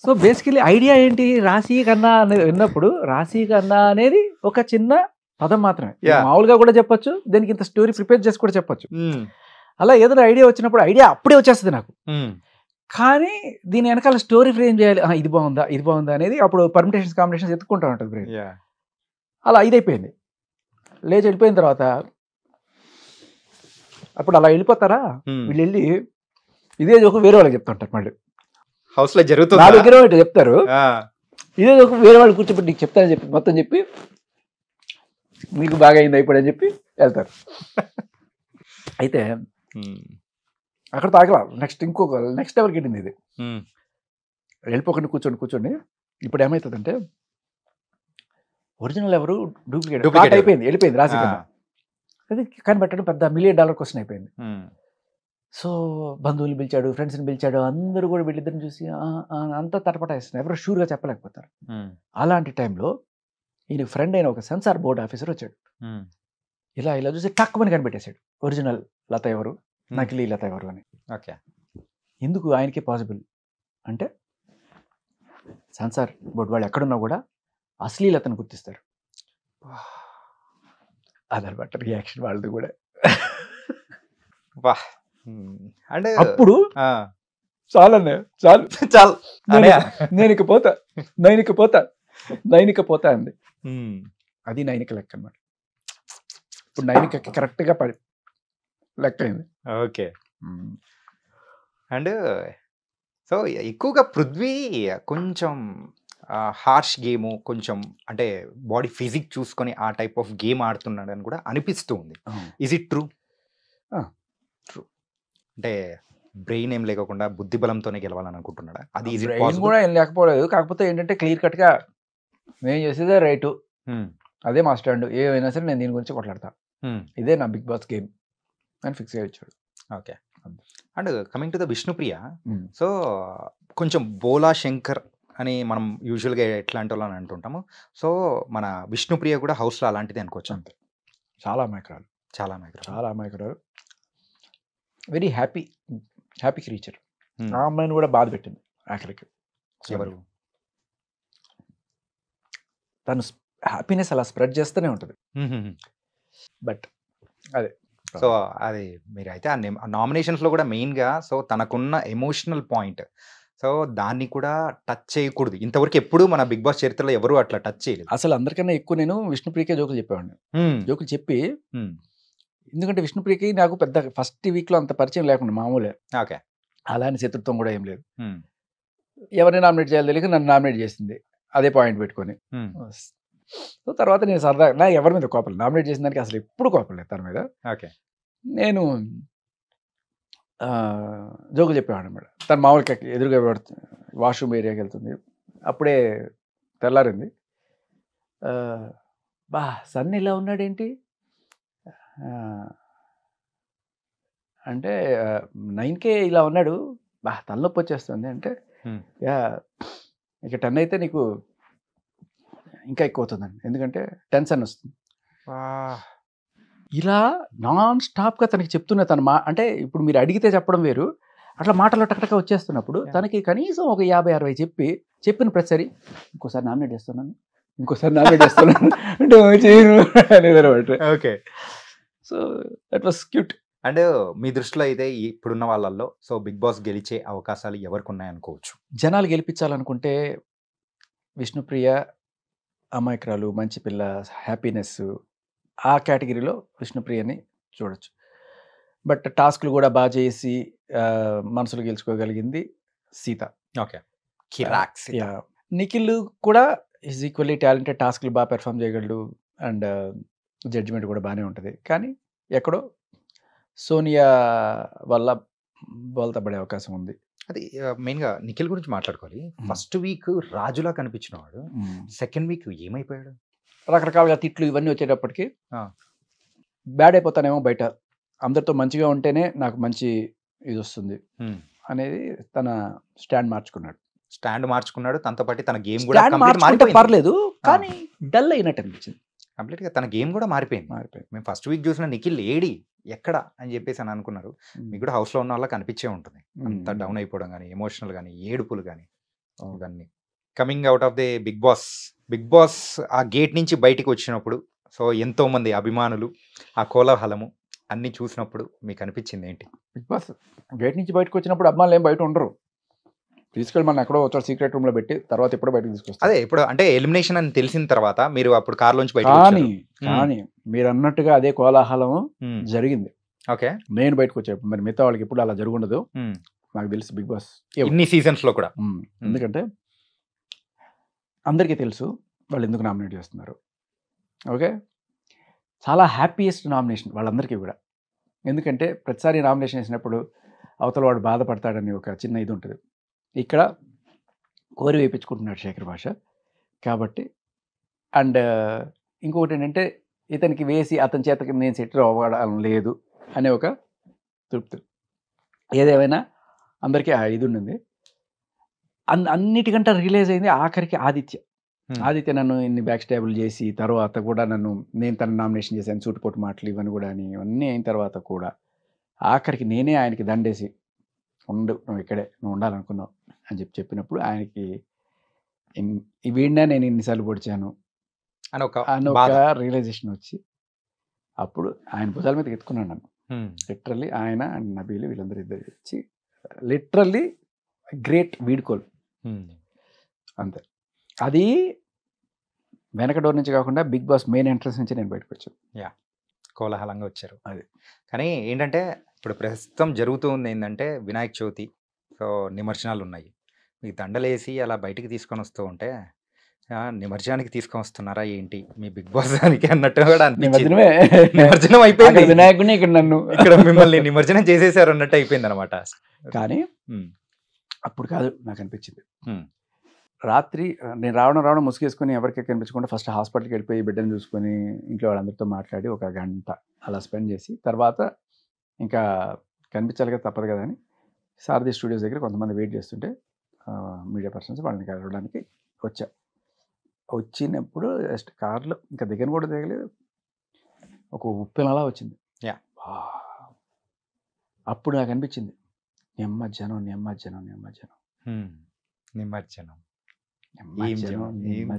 సో బేసికలీ ఐడియా ఏంటి రాశి కన్నా అనేది విన్నప్పుడు రాశి కన్నా అనేది ఒక చిన్న పదం మాత్రమే మామూలుగా కూడా చెప్పొచ్చు దీనికి ఇంత స్టోరీ ప్రిపేర్ చేసి కూడా చెప్పొచ్చు అలా ఏదైనా ఐడియా వచ్చినప్పుడు ఐడియా అప్పుడే వచ్చేస్తుంది నాకు కానీ దీని వెనకాల స్టోరీ ఫ్రేమ్ చేయాలి ఇది బాగుందా ఇది బాగుందా అనేది అప్పుడు పర్మిటేషన్స్ కాంబినేషన్స్ ఎత్తుకుంటా ఉంటుంది బ్రెయిన్ అలా ఇది అయిపోయింది లేచి వెళ్ళిపోయిన తర్వాత అప్పుడు అలా వెళ్ళిపోతారా వీళ్ళు వెళ్ళి ఇదే ఒక వేరే వాళ్ళకి చెప్తుంటారు మళ్ళీ హౌస్లో జరుగుతుంది నా దగ్గర చెప్తారు ఇదే ఒక వేరే వాళ్ళు కూర్చోబెట్టి నీకు చెప్తానని చెప్పి మొత్తం చెప్పి మీకు బాగా అయింది అయిపోయాడని చెప్పి వెళ్తారు అయితే అక్కడ తాగల నెక్స్ట్ ఇంకొక నెక్స్ట్ ఎవరికి వెళ్ళింది ఇది వెళ్ళిపోకండి కూర్చోండి కూర్చోండి ఇప్పుడు ఏమవుతుందంటే ఒరిజినల్ ఎవరు డూప్లికేట్ డూప్లికేట్ అయిపోయింది వెళ్ళిపోయింది రాసి అది కనిపెట్టడం పెద్ద మిలియన్ డాలర్ క్వశ్చన్ అయిపోయింది సో బంధువులు పిలిచాడు ఫ్రెండ్స్ని పిలిచాడు అందరూ కూడా వీళ్ళిద్దరిని చూసి అంతా తటపటాయిస్తున్నారు ఎవరు షూర్గా చెప్పలేకపోతారు అలాంటి టైంలో ఈయన ఫ్రెండ్ అయిన ఒక సెన్సార్ బోర్డు ఆఫీసర్ వచ్చాడు ఇలా ఇలా చూసి టక్కుమని కనిపెట్టేశాడు ఒరిజినల్ లత ఎవరు నకిలీ లత గారు అని ఓకే ఎందుకు ఆయనకి పాసిబుల్ అంటే సెన్సార్ బోర్డు వాళ్ళు ఎక్కడున్నా కూడా అశ్లీలతను గుర్తిస్తారు అదనమాట రియాక్షన్ వాళ్ళది కూడా వా అంటే అప్పుడు చాలన్న చాలు చాలు నేను పోతా నైనిక పోతా నైనిక పోతా అంది అది నైనిక లెక్క అనమాట ఇప్పుడు నైనిక కరెక్ట్గా పడి లెక్క అయింది ఓకే అండ్ సో ఎక్కువగా పృథ్వీ కొంచెం హార్ష్ గేము కొంచెం అంటే బాడీ ఫిజిక్ చూసుకొని ఆ టైప్ ఆఫ్ గేమ్ ఆడుతున్నాడు అని కూడా అనిపిస్తూ ఉంది ఈజ్ ఇట్ ట్రూ ట్రూ అంటే బ్రెయిన్ ఏం లేకుండా బుద్ధి బలంతోనే గెలవాలని అనుకుంటున్నాడా అది కూడా ఏం లేకపోలేదు కాకపోతే ఏంటంటే క్లియర్ కట్గా నేను చేసేదే రైటు అదే మా స్టాండ్ ఏమైనా సరే నేను దీని గురించి కొట్లాడతా ఇదే నా బిగ్ బాస్ గేమ్ అని ఫిక్స్ అయ్యి okay and coming to the Vishnupriya so కొంచెం బోలా శంకర్ అని మనం యూజువల్గా ఎట్లాంటి వాళ్ళని అని అంటుంటాము సో మన విష్ణుప్రియ కూడా హౌస్లో అలాంటిది అనుకోవచ్చు అంతే చాలా అమాయకురాలు చాలా అమాయకురాలు చాలా అమాయకురాలు వెరీ హ్యాపీ హ్యాపీ క్రీచర్ ఆ అమ్మాయిని కూడా బాధ పెట్టింది ఆఖరికి ఎవరు తను హ్యాపీనెస్ అలా స్ప్రెడ్ చేస్తూనే ఉంటుంది బట్ అదే సో అది మీరు అయితే లో కూడా మెయిన్ గా సో తనకున్న ఎమోషనల్ పాయింట్ సో దాన్ని కూడా టచ్ చేయకూడదు ఇంతవరకు ఎప్పుడు మన బిగ్ బాస్ చరిత్రలో ఎవరు అట్లా టచ్ చేయలేదు అసలు అందరికన్నా ఎక్కువ నేను విష్ణుప్రియకే జోకులు చెప్పేవాడిని జోకులు చెప్పి ఎందుకంటే విష్ణుప్రియకి నాకు పెద్ద ఫస్ట్ వీక్ లో అంత పరిచయం లేకుండా మామూలే ఓకే అలానే శత్రుత్వం కూడా ఏం లేదు ఎవరిని నామినేట్ చేయాలి తెలియక నన్ను నామినేట్ చేసింది అదే పాయింట్ పెట్టుకొని సో తర్వాత నేను సరదా నా ఎవరి మీద కోపలేదు నామినేట్ చేసిన దానికి అసలు ఎప్పుడు కోపలేదు తన మీద ఓకే నేను జోకు చెప్పేవాడు అనమాట తను మామూలుగా ఎదురుగా వాష్రూమ్ ఏరియాకి వెళ్తుంది అప్పుడే తెల్లారింది బా సన్ ఇలా ఉన్నాడేంటి అంటే నైన్కే ఇలా ఉన్నాడు బా తలనొప్పి వచ్చేస్తుంది అంటే యా ఇక టెన్ అయితే నీకు ఇంకా ఎక్కువ అవుతుందండి ఎందుకంటే టెన్షన్ వస్తుంది ఇలా నాన్ స్టాప్గా తనకి చెప్తున్న తన మా అంటే ఇప్పుడు మీరు అడిగితే చెప్పడం వేరు అట్లా మాటలు టకటక వచ్చేస్తున్నప్పుడు తనకి కనీసం ఒక యాభై అరవై చెప్పి చెప్పిన ప్రతిసారి ఇంకోసారి నామినేట్ చేస్తున్నాను ఇంకోసారి నామినేట్ చేస్తున్నాను అంటే చేయను okay so that was cute and మీ దృష్టిలో అయితే ఇప్పుడున్న వాళ్ళల్లో సో బిగ్ బాస్ గెలిచే అవకాశాలు ఎవరికి ఉన్నాయనుకోవచ్చు జనాలు గెలిపించాలనుకుంటే విష్ణుప్రియ అమాయకురాలు మంచి పిల్ల హ్యాపీనెస్ ఆ కేటగిరీలో విష్ణుప్రియని చూడొచ్చు బట్ టాస్క్లు కూడా బాగా చేసి మనసులు గెలుచుకోగలిగింది సీత ఓకే నిఖిల్ కూడా ఈజ్ ఈక్వల్లీ టాలెంటెడ్ టాస్క్లు బాగా పెర్ఫామ్ చేయగలడు అండ్ జడ్జిమెంట్ కూడా బాగానే ఉంటుంది కానీ ఎక్కడో సోనియా వల్ల బోల్త పడే అవకాశం ఉంది అది మెయిన్గా నిఖిల్ గురించి మాట్లాడుకోవాలి ఫస్ట్ వీక్ రాజులా కనిపించిన వాడు సెకండ్ వీక్ ఏమైపోయాడు రకరకాలుగా తిట్లు ఇవన్నీ వచ్చేటప్పటికి బ్యాడ్ అయిపోతానేమో బయట అందరితో మంచిగా ఉంటేనే నాకు మంచి ఇది వస్తుంది అనేది తన స్టాండ్ మార్చుకున్నాడు స్టాండ్ మార్చుకున్నాడు తనతో పాటు తన గేమ్ కూడా పర్లేదు కానీ డల్ అయినట్టు అనిపించింది కంప్లీట్గా తన గేమ్ కూడా మారిపోయింది మారిపోయింది మేము ఫస్ట్ వీక్ చూసిన నిఖిల్ ఏడి ఎక్కడ అని చెప్పేసి అని అనుకున్నారు మీకు కూడా హౌస్లో ఉన్న వాళ్ళకి అనిపించే ఉంటుంది అంత డౌన్ అయిపోవడం కానీ ఎమోషనల్ కానీ ఏడుపులు కానీ ఇవన్నీ coming out of the Bigg Boss Bigg Boss ఆ గేట్ నుంచి బయటికి వచ్చినప్పుడు సో ఎంతోమంది అభిమానులు ఆ కోలాహలము అన్నీ చూసినప్పుడు మీకు అనిపించింది ఏంటి బిగ్ బాస్ గేట్ నుంచి బయటకు వచ్చినప్పుడు అభిమానులు ఏం బయట ఉండరు తీసుకెళ్ళి మనం ఎక్కడో వచ్చాడు సీక్రెట్ లో పెట్టి తర్వాత ఎప్పుడో బయటకు తీసుకొస్తాం అదే ఇప్పుడు అంటే ఎలిమినేషన్ అని తెలిసిన తర్వాత మీరు అప్పుడు కార్ లోంచి బయట కానీ కానీ మీరు అన్నట్టుగా అదే కోలాహలం జరిగింది ఓకే నేను బయటకు వచ్చే మరి మిగతా వాళ్ళకి ఎప్పుడు అలా జరుగుండదు నాకు తెలుసు బిగ్ బాస్ ఎన్ని సీజన్స్ లో కూడా ఎందుకంటే అందరికీ తెలుసు వాళ్ళు ఎందుకు నామినేట్ చేస్తున్నారు ఓకే చాలా హ్యాపీయెస్ట్ నామినేషన్ వాళ్ళందరికీ కూడా ఎందుకంటే ప్రతిసారి నామినేషన్ వేసినప్పుడు అవతల వాడు బాధపడతాడని ఒక చిన్న ఇది ఉంటుంది ఇక్కడ కోరి వేయించుకుంటున్నాడు శేఖర్ భాష కాబట్టి అండ్ ఇంకొకటి ఏంటంటే ఇతనికి వేసి అతని చేతకి నేను సెటిల్ అవ్వడం లేదు అనే ఒక తృప్తి ఏదేమైనా అందరికీ ఆ ఇది ఉండింది అన్ అన్నిటికంటే రిలీజ్ అయింది ఆఖరికి ఆదిత్య ఆదిత్య నన్ను ఇన్ని బ్యాక్ స్టేబుల్ చేసి తర్వాత కూడా నన్ను నేను తన నామినేషన్ చేశాను సూటుపోటు మాటలు ఇవన్నీ కూడా అని ఇవన్నీ అయిన తర్వాత కూడా ఆఖరికి నేనే ఆయనకి దండేసి ఉండు నువ్వు ఇక్కడే నువ్వు ఉండాలనుకున్నావు అని చెప్పి చెప్పినప్పుడు ఆయనకి వీడినా నేను ఇన్నిసార్లు పొడిచాను అని ఒక అని ఒక రియలైజేషన్ వచ్చి అప్పుడు ఆయన భుజాల మీద ఎత్తుకున్నాను నన్ను లిటరల్లీ ఆయన అండ్ నబీలు వీళ్ళందరూ ఇద్దరు ఇచ్చి లిటరల్లీ గ్రేట్ వీడ్కోలు అంతే అది వెనక డోర్ నుంచి కాకుండా బిగ్ బాస్ మెయిన్ ఎంట్రన్స్ నుంచి నేను బయటకు వచ్చాను యా కోలాహలంగా వచ్చారు అది కానీ ఏంటంటే ఇప్పుడు ప్రస్తుతం జరుగుతూ ఉంది ఏంటంటే వినాయక చవితి సో నిమజ్జనాలు ఉన్నాయి మీ దండలేసి అలా బయటికి తీసుకొని వస్తూ ఉంటే నిమజ్జనానికి తీసుకొని వస్తున్నారా ఏంటి మీ బిగ్ బాస్ దానికి అన్నట్టు కూడా నిమజ్జనమే నిమజ్జనం అయిపోయింది వినాయకుడిని ఇక్కడ నన్ను ఇక్కడ మిమ్మల్ని నిమజ్జనం చేసేసారు అన్నట్టు అయిపోయింది అనమాట కానీ అప్పుడు కాదు నాకు అనిపించింది రాత్రి నేను రావడం రావడం ముసుగేసుకుని ఎవరికి కనిపించకుండా ఫస్ట్ హాస్పిటల్కి వెళ్ళిపోయి బిడ్డను చూసుకొని ఇంట్లో వాళ్ళందరితో మాట్లాడి ఒక గంట అలా స్పెండ్ చేసి తర్వాత ఇంకా కనిపించాలి కదా తప్పదు కదా అని సారథి స్టూడియోస్ దగ్గర కొంతమంది వెయిట్ చేస్తుంటే మీడియా పర్సన్స్ వాళ్ళని కలవడానికి వచ్చా వచ్చినప్పుడు జస్ట్ కార్లో ఇంకా దగ్గర కూడా దిగలేదు ఒక ఉప్పెనలా వచ్చింది అప్పుడు నాకు అనిపించింది నిమ్మజ్జనం నిమ్మజ్జనం నిమ్మజ్జనం నిమజ్జనం ఏం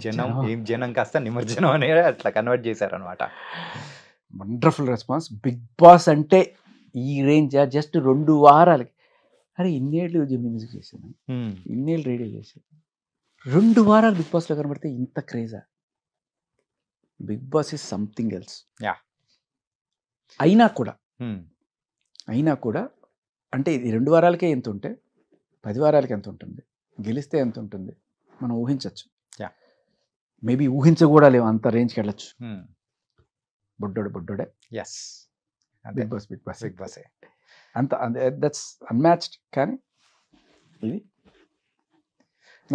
జనం జనం కాస్త నిమజ్జనం అనే అట్లా convert wonderful response Bigg Boss అంటే ఈ రేంజ్ జస్ట్ రెండు వారాలకి అరే ఇన్నేళ్ళు జిమ్ని మ్యూజిక్ చేశాను ఇన్నేళ్ళు రేడియో చేశాను రెండు వారాలు బిగ్ బాస్లో కనబడితే ఇంత క్రేజా Bigg Boss is something else yeah అయినా కూడా అయినా కూడా అంటే ఇది రెండు వారాలకే ఎంత ఉంటే పది వారాలకి ఎంత ఉంటుంది గెలిస్తే ఎంత ఉంటుంది మనం ఊహించవచ్చు మేబీ ఊహించ కూడా లేవు అంత రేంజ్కి వెళ్ళచ్చు బొడ్డోడే బొడ్డోడే yes Bigg Boss Bigg Boss Bigg Boss అంత దట్స్ అన్మ్యాచ్డ్ కానీ ఇది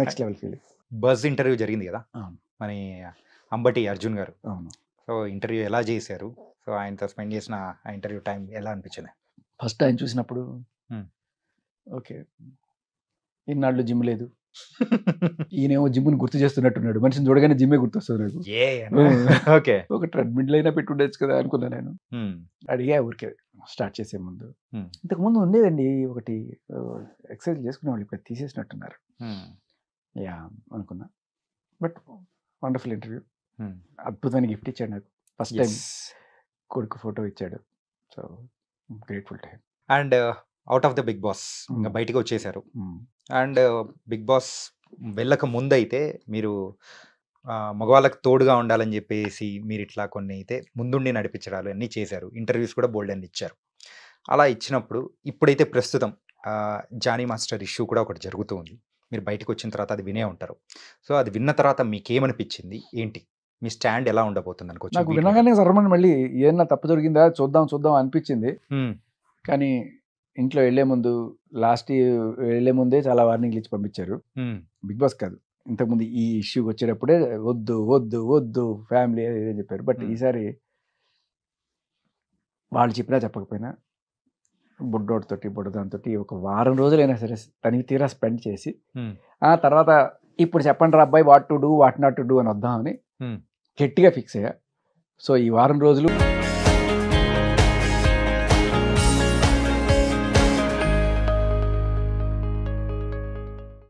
నెక్స్ట్ లెవెల్ ఫీల్ బస్ ఇంటర్వ్యూ జరిగింది కదా మన అంబటి అర్జున్ గారు అవును సో ఇంటర్వ్యూ ఎలా చేశారు సో ఆయనతో స్పెండ్ చేసిన ఆ ఇంటర్వ్యూ టైం ఎలా అనిపించింది ఫస్ట్ ఆయన చూసినప్పుడు ఓకే ఇన్నాళ్ళు జిమ్ లేదు ఈయనేమో జిమ్ని గుర్తు చేస్తున్నట్టున్నాడు మనిషిని చూడగానే జిమ్ గుర్తొస్తుంది నాకు ఓకే ఒక ట్రెడ్మిల్ అయినా ఉండొచ్చు కదా అనుకున్నా నేను అడిగా ఊరికే స్టార్ట్ చేసే ముందు ఇంతకు ముందు ఉండేదండి ఒకటి ఎక్సర్సైజ్ చేసుకునే వాళ్ళు ఇప్పుడు తీసేసినట్టున్నారు యా అనుకున్నా బట్ వండర్ఫుల్ ఇంటర్వ్యూ అద్భుతమైన గిఫ్ట్ ఇచ్చాడు నాకు ఫస్ట్ టైం కొడుకు ఫోటో ఇచ్చాడు so grateful to him and out of the Bigg Boss ఇంకా బయటకు వచ్చేసారు అండ్ బిగ్ బాస్ వెళ్ళక ముందు అయితే మీరు మగవాళ్ళకి తోడుగా ఉండాలని చెప్పేసి మీరు ఇట్లా కొన్ని అయితే ముందుండి నడిపించడాలు అన్నీ చేశారు ఇంటర్వ్యూస్ కూడా బోల్డ్ అని ఇచ్చారు అలా ఇచ్చినప్పుడు ఇప్పుడైతే ప్రస్తుతం జానీ మాస్టర్ ఇష్యూ కూడా ఒకటి జరుగుతూ ఉంది మీరు బయటకు వచ్చిన తర్వాత అది వినే ఉంటారు సో అది విన్న తర్వాత మీకేమనిపించింది ఏంటి మీ స్టాండ్ ఎలా ఉండబోతుంది అనుకో నాకు వినగానే సర్మన్ మళ్ళీ ఏమన్నా తప్పు జరిగిందా చూద్దాం చూద్దాం అనిపించింది కానీ ఇంట్లో వెళ్లే ముందు లాస్ట్ వెళ్లే ముందే చాలా వార్నింగ్లు ఇచ్చి పంపించారు బిగ్ బాస్ కాదు ఇంతకుముందు ఈ ఇష్యూకి వచ్చేటప్పుడే వద్దు వద్దు వద్దు ఫ్యామిలీ ఏదో చెప్పారు బట్ ఈసారి వాళ్ళు చెప్పినా చెప్పకపోయినా బుడ్డోడితోటి బుడ్డదాంతో ఒక వారం రోజులైనా సరే తనకి తీరా స్పెండ్ చేసి ఆ తర్వాత ఇప్పుడు చెప్పండి రా అబ్బాయి what to do what not to do అని వద్దామని గట్టిగా ఫిక్స్ అయ్యా సో ఈ వారం రోజులు